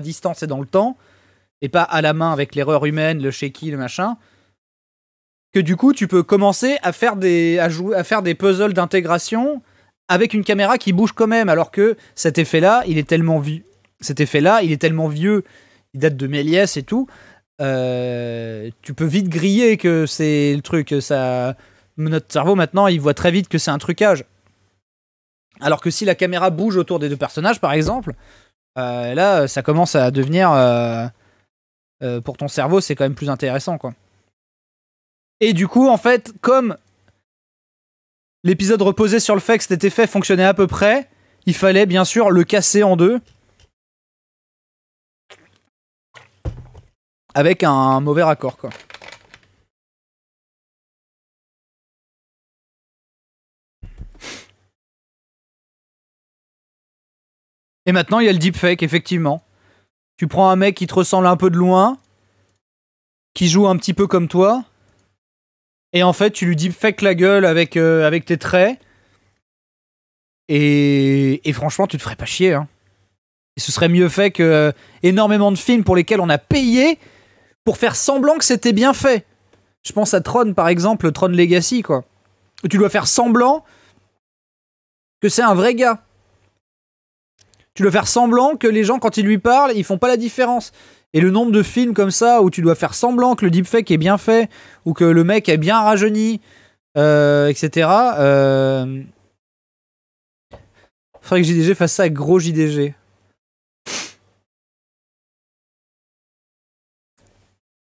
distance et dans le temps, et pas à la main avec l'erreur humaine, le shaky, le machin. Que du coup, tu peux commencer à faire des, à faire des puzzles d'intégration avec une caméra qui bouge quand même, alors que cet effet-là, il est tellement vieux. Cet effet-là, il est tellement vieux, il date de Méliès et tout, euh, tu peux vite griller que c'est le truc. Ça, notre cerveau maintenant, il voit très vite que c'est un trucage. Alors que si la caméra bouge autour des deux personnages, par exemple, euh, là, ça commence à devenir euh, pour ton cerveau, c'est quand même plus intéressant, quoi. Et du coup, en fait, comme l'épisode reposait sur le fait que cet effet fonctionnait à peu près, il fallait bien sûr le casser en deux avec un mauvais raccord quoi. Et maintenant, il y a le deepfake, effectivement. Tu prends un mec qui te ressemble un peu de loin, qui joue un petit peu comme toi, et en fait, tu lui deepfake la gueule avec, euh, avec tes traits, et, franchement, tu te ferais pas chier. Hein. Et ce serait mieux fait que euh, énormément de films pour lesquels on a payé pour faire semblant que c'était bien fait. Je pense à Tron, par exemple, Tron Legacy, quoi. tu dois faire semblant que c'est un vrai gars. Tu dois faire semblant que les gens, quand ils lui parlent, ils font pas la différence. Et le nombre de films comme ça où tu dois faire semblant que le deepfake est bien fait, ou que le mec est bien rajeuni, euh, etc. Euh, faudrait que JDG fasse ça avec gros JDG.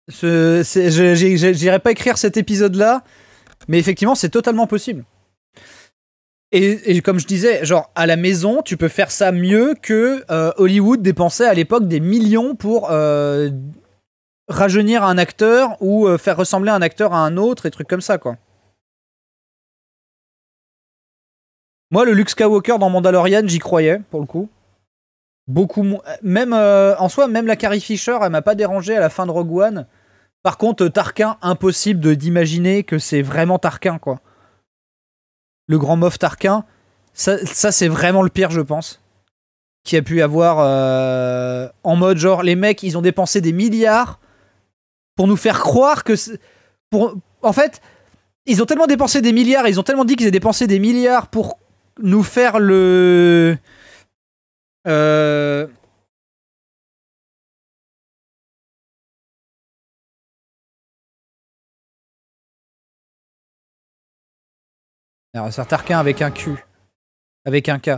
J'irai pas écrire cet épisode-là, mais effectivement, c'est totalement possible. Et, comme je disais, genre à la maison, tu peux faire ça mieux que euh, Hollywood dépensait à l'époque des millions pour euh, rajeunir un acteur ou euh, faire ressembler un acteur à un autre et trucs comme ça, quoi. Moi, le Luke Skywalker dans Mandalorian, j'y croyais pour le coup beaucoup moins. Même euh, en soi, même la Carrie Fisher, elle m'a pas dérangé à la fin de Rogue One. Par contre, Tarquin, impossible d'imaginer que c'est vraiment Tarquin, quoi. Le grand moff Tarquin, ça, ça c'est vraiment le pire, je pense. Qui a pu avoir euh, en mode genre, les mecs, ils ont dépensé des milliards pour nous faire croire que. Pour... En fait, ils ont tellement dépensé des milliards, ils ont tellement dit qu'ils avaient dépensé des milliards pour nous faire le. Euh... Alors, c'est Tarquin avec un Q. Avec un K.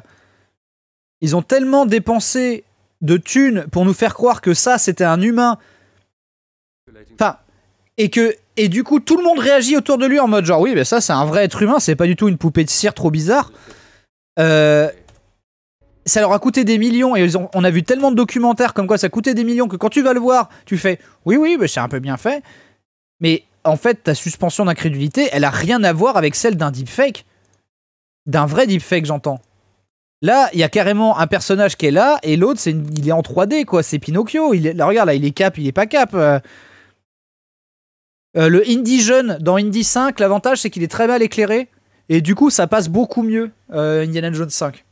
Ils ont tellement dépensé de thunes pour nous faire croire que ça, c'était un humain. Enfin, et que et du coup, tout le monde réagit autour de lui en mode genre, oui, mais ça, c'est un vrai être humain, c'est pas du tout une poupée de cire trop bizarre. Euh, ça leur a coûté des millions et on a vu tellement de documentaires comme quoi ça coûtait des millions que quand tu vas le voir, tu fais oui, oui, mais c'est un peu bien fait. Mais en fait, ta suspension d'incrédulité, elle a rien à voir avec celle d'un deepfake. D'un vrai deepfake, j'entends. Là, il y a carrément un personnage qui est là et l'autre, c'est il est en 3D, quoi. C'est Pinocchio. là, regarde, là, il est cap, il est pas cap. Euh. Euh, le Indie jeune dans Indie 5, l'avantage, c'est qu'il est très mal éclairé. Et du coup, ça passe beaucoup mieux, euh, Indiana Jones 5.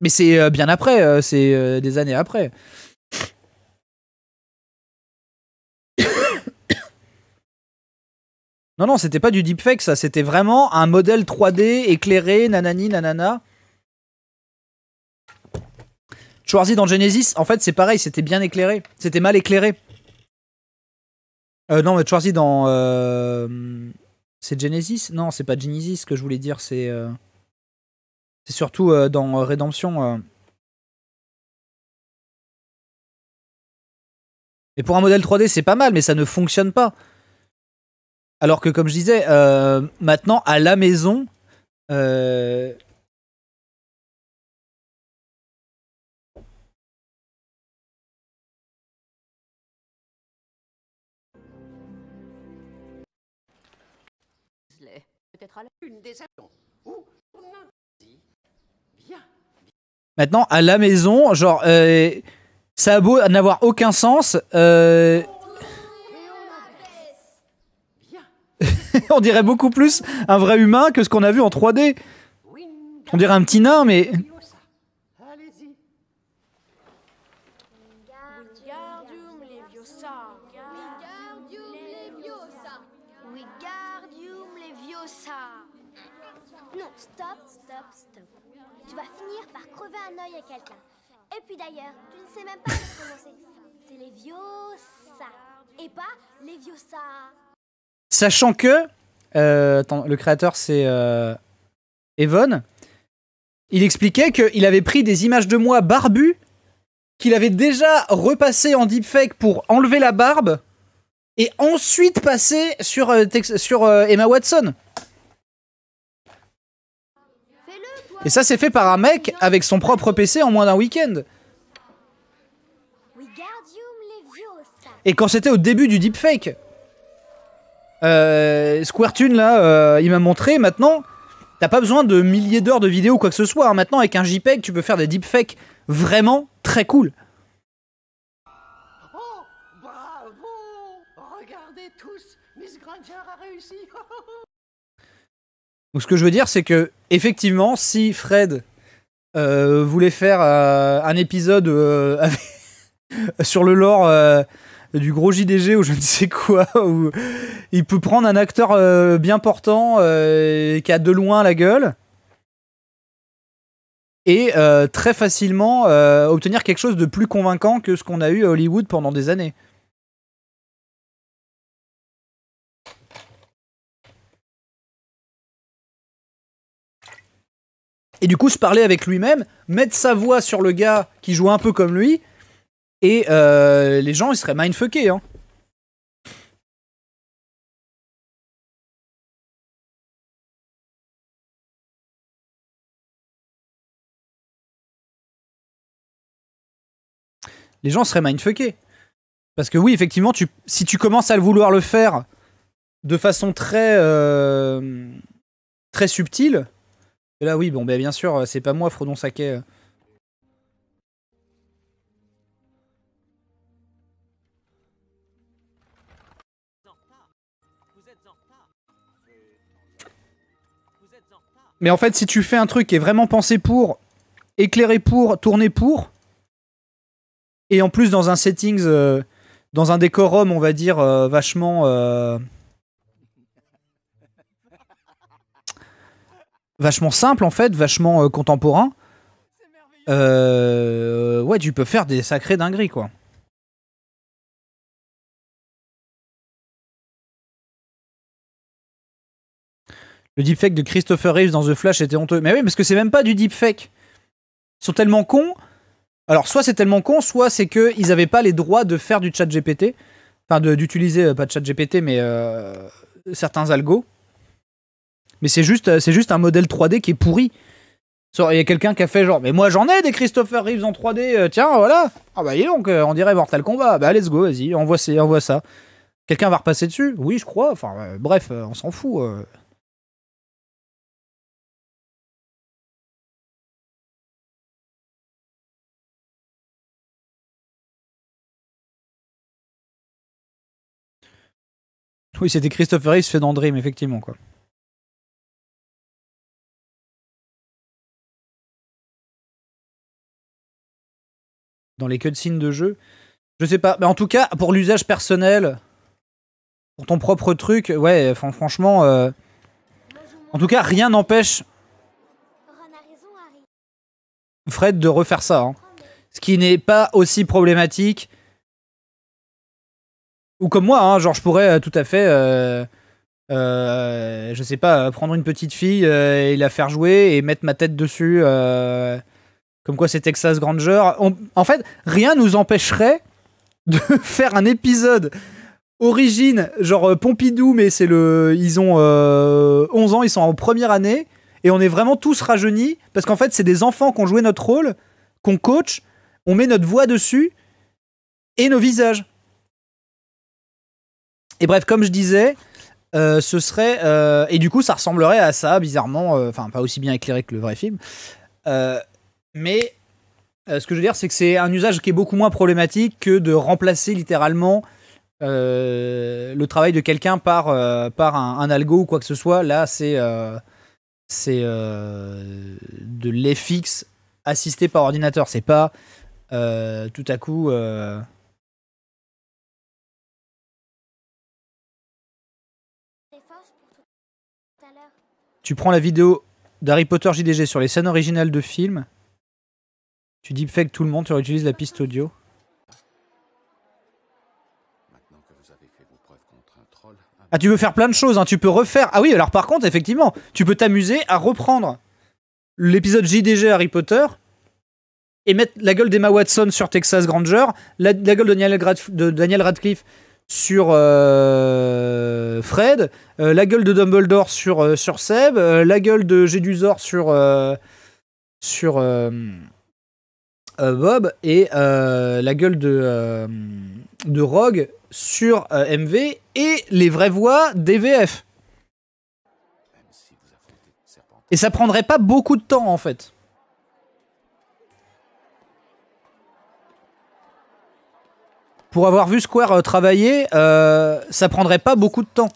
Mais c'est euh, bien après, euh, c'est euh, des années après. Non, non, c'était pas du deepfake, ça. C'était vraiment un modèle 3D éclairé, nanani, nanana. Choisi dans Genesis, en fait, c'est pareil, c'était bien éclairé. C'était mal éclairé. non, mais Choisi dans. C'est Genesis Non, c'est pas Genesis que je voulais dire, c'est. C'est surtout euh, dans euh, Rédemption. Euh. Et pour un modèle 3D, c'est pas mal, mais ça ne fonctionne pas. Alors que, comme je disais, maintenant, à la maison, Peut-être à la des Maintenant, à la maison, genre, euh, ça a beau n'avoir aucun sens. Euh, on dirait beaucoup plus un vrai humain que ce qu'on a vu en 3D. On dirait un petit nain, mais Et puis d'ailleurs, tu ne sais même pas prononcer. C'est les Et pas les Sachant que euh, le créateur c'est euh, Evon, il expliquait qu'il avait pris des images de moi barbu qu'il avait déjà repassé en deepfake pour enlever la barbe et ensuite passer sur euh, euh, Emma Watson. Et ça, c'est fait par un mec avec son propre PC en moins d'un week-end. Et quand c'était au début du deepfake, euh, SquareTune, là, euh, il m'a montré, maintenant, t'as pas besoin de milliers d'heures de vidéos ou quoi que ce soit. Hein. Maintenant, avec un JPEG, tu peux faire des deepfakes vraiment très cool. Donc ce que je veux dire, c'est que effectivement, si Fred euh, voulait faire euh, un épisode euh, sur le lore du gros JDG ou je ne sais quoi, où il peut prendre un acteur bien portant qui a de loin la gueule et très facilement obtenir quelque chose de plus convaincant que ce qu'on a eu à Hollywood pendant des années. Et du coup, se parler avec lui-même, mettre sa voix sur le gars qui joue un peu comme lui, et euh, les gens, ils seraient mindfuckés. Hein. Les gens seraient mindfuckés. Parce que oui, effectivement, si tu commences à vouloir le faire de façon très, euh, très subtile, là, oui, bon, ben, bien sûr, euh, c'est pas moi, Frodon Saké. Euh. Mais en fait, si tu fais un truc qui est vraiment pensé pour, éclairé pour, tourné pour, et en plus dans un settings, euh, dans un décorum, on va dire, vachement... vachement simple en fait, vachement euh, contemporain. Euh, ouais, tu peux faire des sacrés dingueries quoi. Le deepfake de Christopher Reeves dans The Flash était honteux. Mais oui, parce que c'est même pas du deepfake. Ils sont tellement cons. Alors, soit c'est tellement con, soit c'est qu'ils avaient pas les droits de faire du chat GPT. Enfin, d'utiliser, euh, pas de chat GPT, mais certains algos. Mais c'est juste, euh, c'est juste un modèle 3D qui est pourri. Il y a quelqu'un qui a fait genre, mais moi j'en ai des Christopher Reeves en 3D, euh, tiens, voilà. Ah bah il donc, euh, on dirait Mortal Kombat. Bah let's go, vas-y, envoie, envoie ça. Quelqu'un va repasser dessus Oui, je crois. Enfin, bref, on s'en fout. Oui, c'était Christopher Reeves fait dans Dream effectivement, quoi. dans les cutscenes de jeu. Je sais pas, mais en tout cas, pour l'usage personnel, pour ton propre truc, ouais, franchement, euh, en tout cas, rien n'empêche Fred de refaire ça. Hein. Ce qui n'est pas aussi problématique. Ou comme moi, hein. genre, je pourrais euh, tout à fait. Euh, je sais pas, prendre une petite fille et la faire jouer et mettre ma tête dessus comme quoi, c'est Texas Granger. En fait, rien nous empêcherait de faire un épisode origine, genre euh, Pompidou, mais c'est le. Ils ont 11 euh, ans, ils sont en première année, et on est vraiment tous rajeunis, parce qu'en fait, c'est des enfants qui ont joué notre rôle, qu'on coach, on met notre voix dessus, et nos visages. Et bref, comme je disais, euh, ce serait. et du coup, ça ressemblerait à ça, bizarrement, enfin, pas aussi bien éclairé que le vrai film. Mais euh, ce que je veux dire, c'est que c'est un usage qui est beaucoup moins problématique que de remplacer littéralement euh, le travail de quelqu'un par, euh, par un, algo ou quoi que ce soit. Là, c'est c'est de l'FX assisté par ordinateur. C'est pas tout à coup. Tu prends la vidéo d'Harry Potter JDG sur les scènes originales de films tu dis fake tout le monde, tu réutilises la piste audio. Ah, tu veux faire plein de choses, hein. tu peux refaire. Ah oui, alors par contre, effectivement, tu peux t'amuser à reprendre l'épisode JDG Harry Potter et mettre la gueule d'Emma Watson sur Texas Granger, la, gueule de Daniel, Radcliffe sur euh, Fred, euh, la gueule de Dumbledore sur, euh, sur Seb, la gueule de Jedusor sur. sur euh, Bob et euh, la gueule de, euh, de Rogue sur MV et les vraies voix d'Vf. Et ça prendrait pas beaucoup de temps en fait. Pour avoir vu Square travailler, ça prendrait pas beaucoup de temps.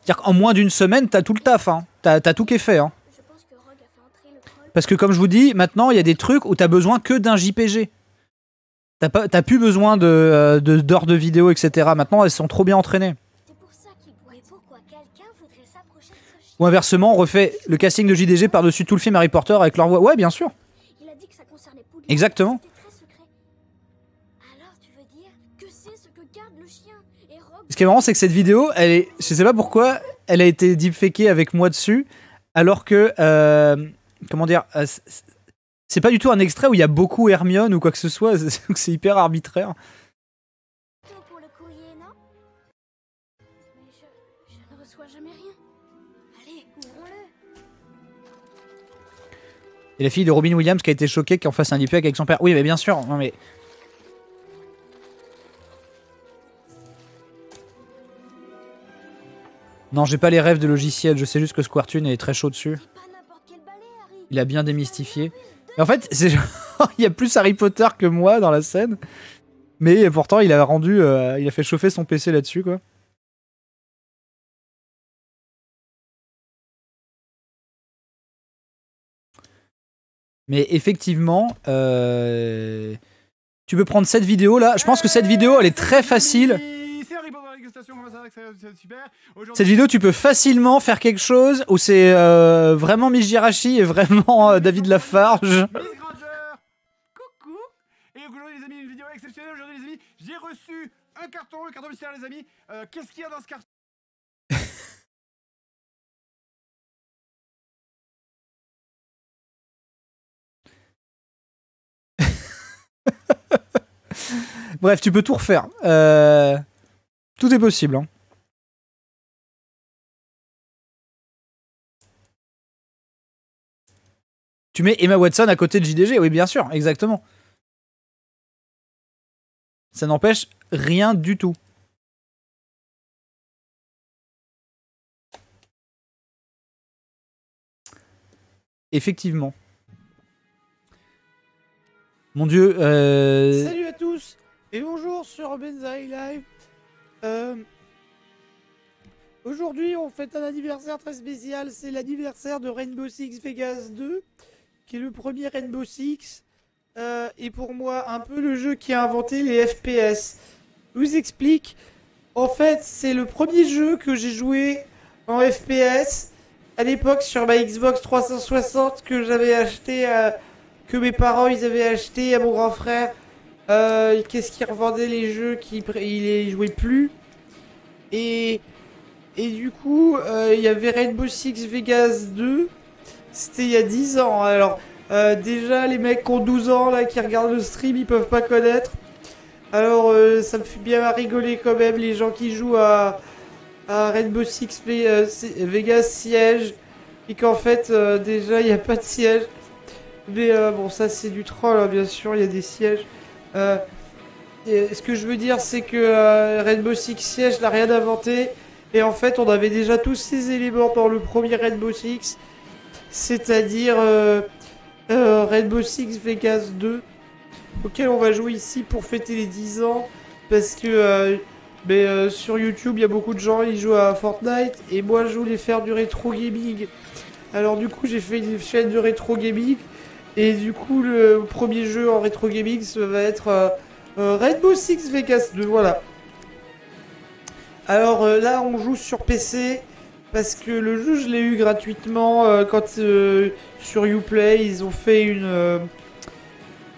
C'est-à-dire qu'en moins d'une semaine, t'as tout le taf, hein. t'as tout qui est fait. Hein. Parce que comme je vous dis, maintenant, il y a des trucs où tu as besoin que d'un JPG. T'as plus besoin de, euh, de, vidéo, etc. Maintenant, elles sont trop bien entraînées. Ou inversement, on refait le casting de JDG par-dessus tout le film Harry Potter avec leur voix. Ouais, bien sûr. Exactement. Ce qui est marrant, c'est que cette vidéo, elle est, je sais pas pourquoi, elle a été deepfakée avec moi dessus, alors que euh, comment dire euh, c'est pas du tout un extrait où il y a beaucoup Hermione ou quoi que ce soit, c'est hyper arbitraire. Et la fille de Robin Williams qui a été choquée qu'on fasse un IP avec son père. Oui, mais bien sûr, non mais... Non, j'ai pas les rêves de logiciel, je sais juste que Squartune est très chaud dessus. Il a bien démystifié. en fait, il y a plus Harry Potter que moi dans la scène. Mais pourtant, il a rendu, euh, il a fait chauffer son PC là-dessus, quoi. Mais effectivement, euh, tu peux prendre cette vidéo là. Je pense que cette vidéo, elle est très facile. Cette vidéo, tu peux facilement faire quelque chose où c'est euh, vraiment Miss Girachi et vraiment euh, David Lafarge. coucou Et aujourd'hui les amis, une vidéo exceptionnelle. Aujourd'hui les amis, j'ai reçu un carton, le carton mystère les amis. Euh, qu'est-ce qu'il y a dans ce carton Bref, tu peux tout refaire. Euh... Tout est possible. Hein. Tu mets Emma Watson à côté de JDG, oui bien sûr, exactement. Ça n'empêche rien du tout. Effectivement. Mon dieu. Euh, Salut à tous et bonjour sur Benzaï Live. Euh, aujourd'hui, on fête un anniversaire très spécial. C'est l'anniversaire de Rainbow Six Vegas 2, qui est le premier Rainbow Six. Euh, et pour moi, un peu le jeu qui a inventé les FPS. Je vous explique. En fait, c'est le premier jeu que j'ai joué en FPS à l'époque sur ma Xbox 360 que j'avais acheté, que mes parents ils avaient acheté à mon grand frère. Euh, Qu'est-ce qu'il revendait les jeux qu'il il jouait plus Et et du coup, euh, il y avait Rainbow Six Vegas 2. C'était il y a 10 ans. Alors euh, déjà les mecs qui ont 12 ans là qui regardent le stream, ils peuvent pas connaître. Alors euh, ça me fait bien rigoler quand même les gens qui jouent à, à Red Six Vegas siège et qu'en fait déjà il n'y a pas de siège. Mais bon, ça c'est du troll, hein, bien sûr, il y a des sièges. Euh, ce que je veux dire, c'est que euh, Rainbow Six Siege n'a rien inventé. Et en fait, on avait déjà tous ces éléments dans le premier Rainbow Six. C'est-à-dire euh, Rainbow Six Vegas 2, auquel on va jouer ici pour fêter les 10 ans. Parce que ben, sur YouTube, il y a beaucoup de gens, qui jouent à Fortnite. Et moi, je voulais faire du rétro gaming. Alors du coup, j'ai fait une chaîne de rétro gaming. Et du coup, le premier jeu en rétro gaming ça va être euh, euh, Rainbow Six Vegas 2. Voilà. Alors euh, là, on joue sur PC parce que le jeu, je l'ai eu gratuitement quand sur Uplay. ils ont fait une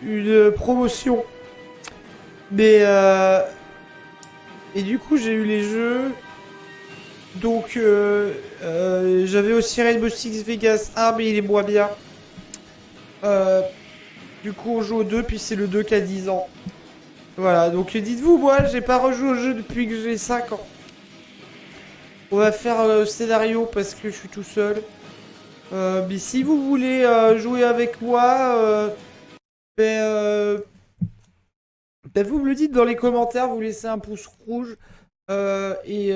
une promotion. Mais et du coup j'ai eu les jeux. Donc j'avais aussi Rainbow Six Vegas. Ah mais il est moins bien. Euh, du coup, on joue au 2, puis c'est le 2 qui a 10 ans. Voilà, donc dites-vous, moi, j'ai pas rejoué au jeu depuis que j'ai 5 ans. On va faire euh, le scénario parce que je suis tout seul. Euh, mais si vous voulez jouer avec moi, ben, ben, vous me le dites dans les commentaires, vous laissez un pouce rouge. et,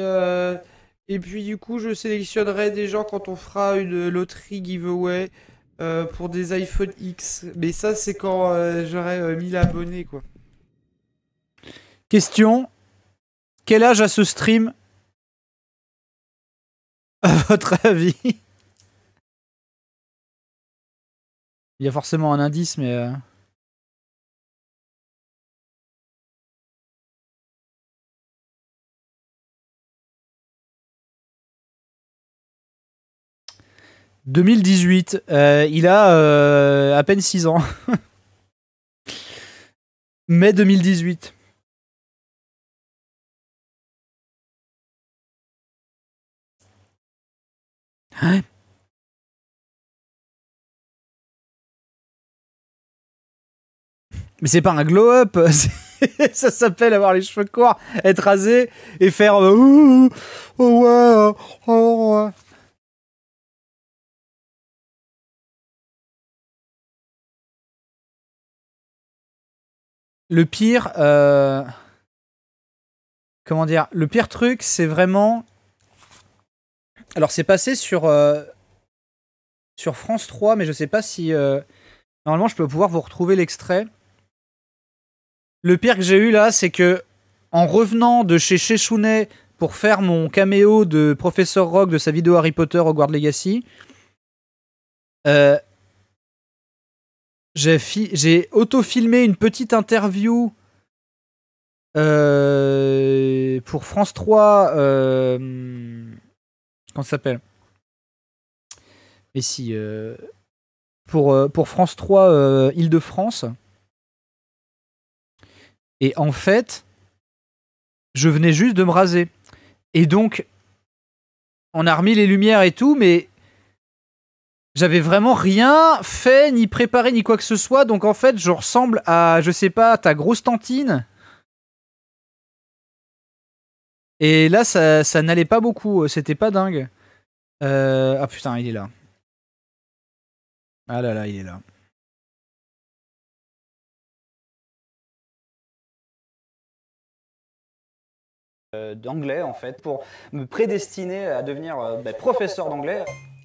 et puis du coup, je sélectionnerai des gens quand on fera une loterie giveaway. Euh, pour des iPhone X. Mais ça, c'est quand euh, j'aurais j'aurai euh, 1000 abonnés, quoi. Question. Quel âge a ce stream À votre avis Il y a forcément un indice, mais... 2018. il a à peine 6 ans. Mai 2018. Ouais. Mais c'est pas un glow-up, ça s'appelle avoir les cheveux courts, être rasé et faire Ouh oh, ouais, oh, ouais. le pire. Euh, comment dire Le pire truc, c'est vraiment. Alors, c'est passé sur. Euh, sur France 3, mais je sais pas si. Euh, normalement, je peux pouvoir vous retrouver l'extrait. Le pire que j'ai eu là, c'est que. En revenant de chez Sheshune pour faire mon caméo de Professeur Rock de sa vidéo Harry Potter au Guard Legacy, j'ai autofilmé auto une petite interview euh, pour France 3. Euh, comment ça s'appelle Mais si. Euh, pour, pour France 3 Île-de-France. Et en fait, je venais juste de me raser. Et donc, on a remis les lumières et tout, mais j'avais vraiment rien fait, ni préparé, ni quoi que ce soit. Donc en fait, je ressemble à, je sais pas, ta grosse tantine. Et là, ça, n'allait pas beaucoup. C'était pas dingue. Euh, ah putain, il est là. Ah là là, il est là. Euh, d'anglais en fait pour me prédestiner à devenir euh, ben, professeur d'anglais.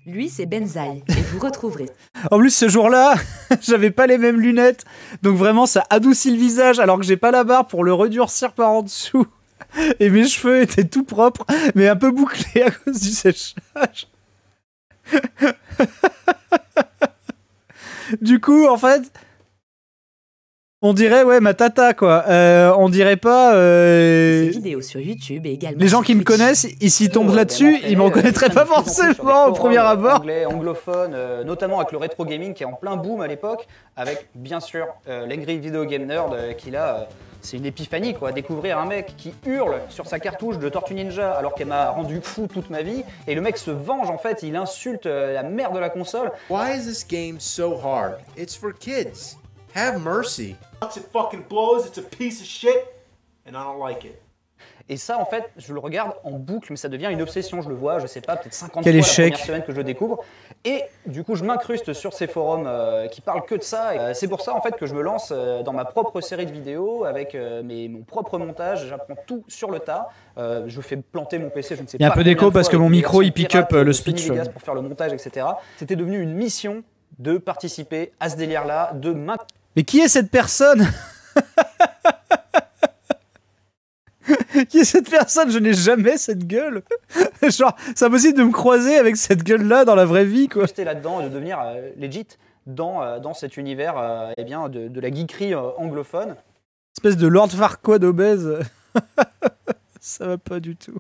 Lui, c'est Benzaï, et vous retrouverez. en plus, ce jour-là, j'avais pas les mêmes lunettes, donc vraiment, ça adoucit le visage, alors que j'ai pas la barre pour le redurcir par en dessous. Et mes cheveux étaient tout propres, mais un peu bouclés à cause du séchage. du coup, en fait, on dirait, ouais, ma tata, quoi. Euh, on dirait pas. Euh... Ces vidéos sur YouTube et également. Les gens qui me connaissent, ici s'y oh, tombent là-dessus, ils m'en euh, connaîtraient pas forcément au premier abord. Anglais, anglophone, euh, notamment avec le rétro gaming qui est en plein boom à l'époque, avec bien sûr l'Angry Video Game Nerd qui là. c'est une épiphanie quoi, découvrir un mec qui hurle sur sa cartouche de Tortue Ninja alors qu'elle m'a rendu fou toute ma vie et le mec se venge en fait, il insulte la mère de la console. Why is this game so hard? It's for kids. Have mercy. Et ça, en fait, je le regarde en boucle, mais ça devient une obsession. Je le vois, je sais pas, peut-être 50 fois échec. la première semaine que je le découvre. Et du coup, je m'incruste sur ces forums euh, qui parlent que de ça. Euh, c'est pour ça, en fait, que je me lance euh, dans ma propre série de vidéos avec mon propre montage. J'apprends tout sur le tas. je fais planter mon PC, je ne sais pas. Il y a un peu d'écho parce que mon micro, il pick up le speech. Pour faire le montage, etc. C'était devenu une mission de participer à ce délire-là, de maintenir mais qui est cette personne Qui est cette personne Je n'ai jamais cette gueule. Genre, c'est impossible de me croiser avec cette gueule-là dans la vraie vie, quoi. Rester là-dedans et de devenir euh, legit dans, euh, dans cet univers euh, eh bien, de, de la geekerie anglophone. Espèce de Lord Farquaad obèse. Ça va pas du tout.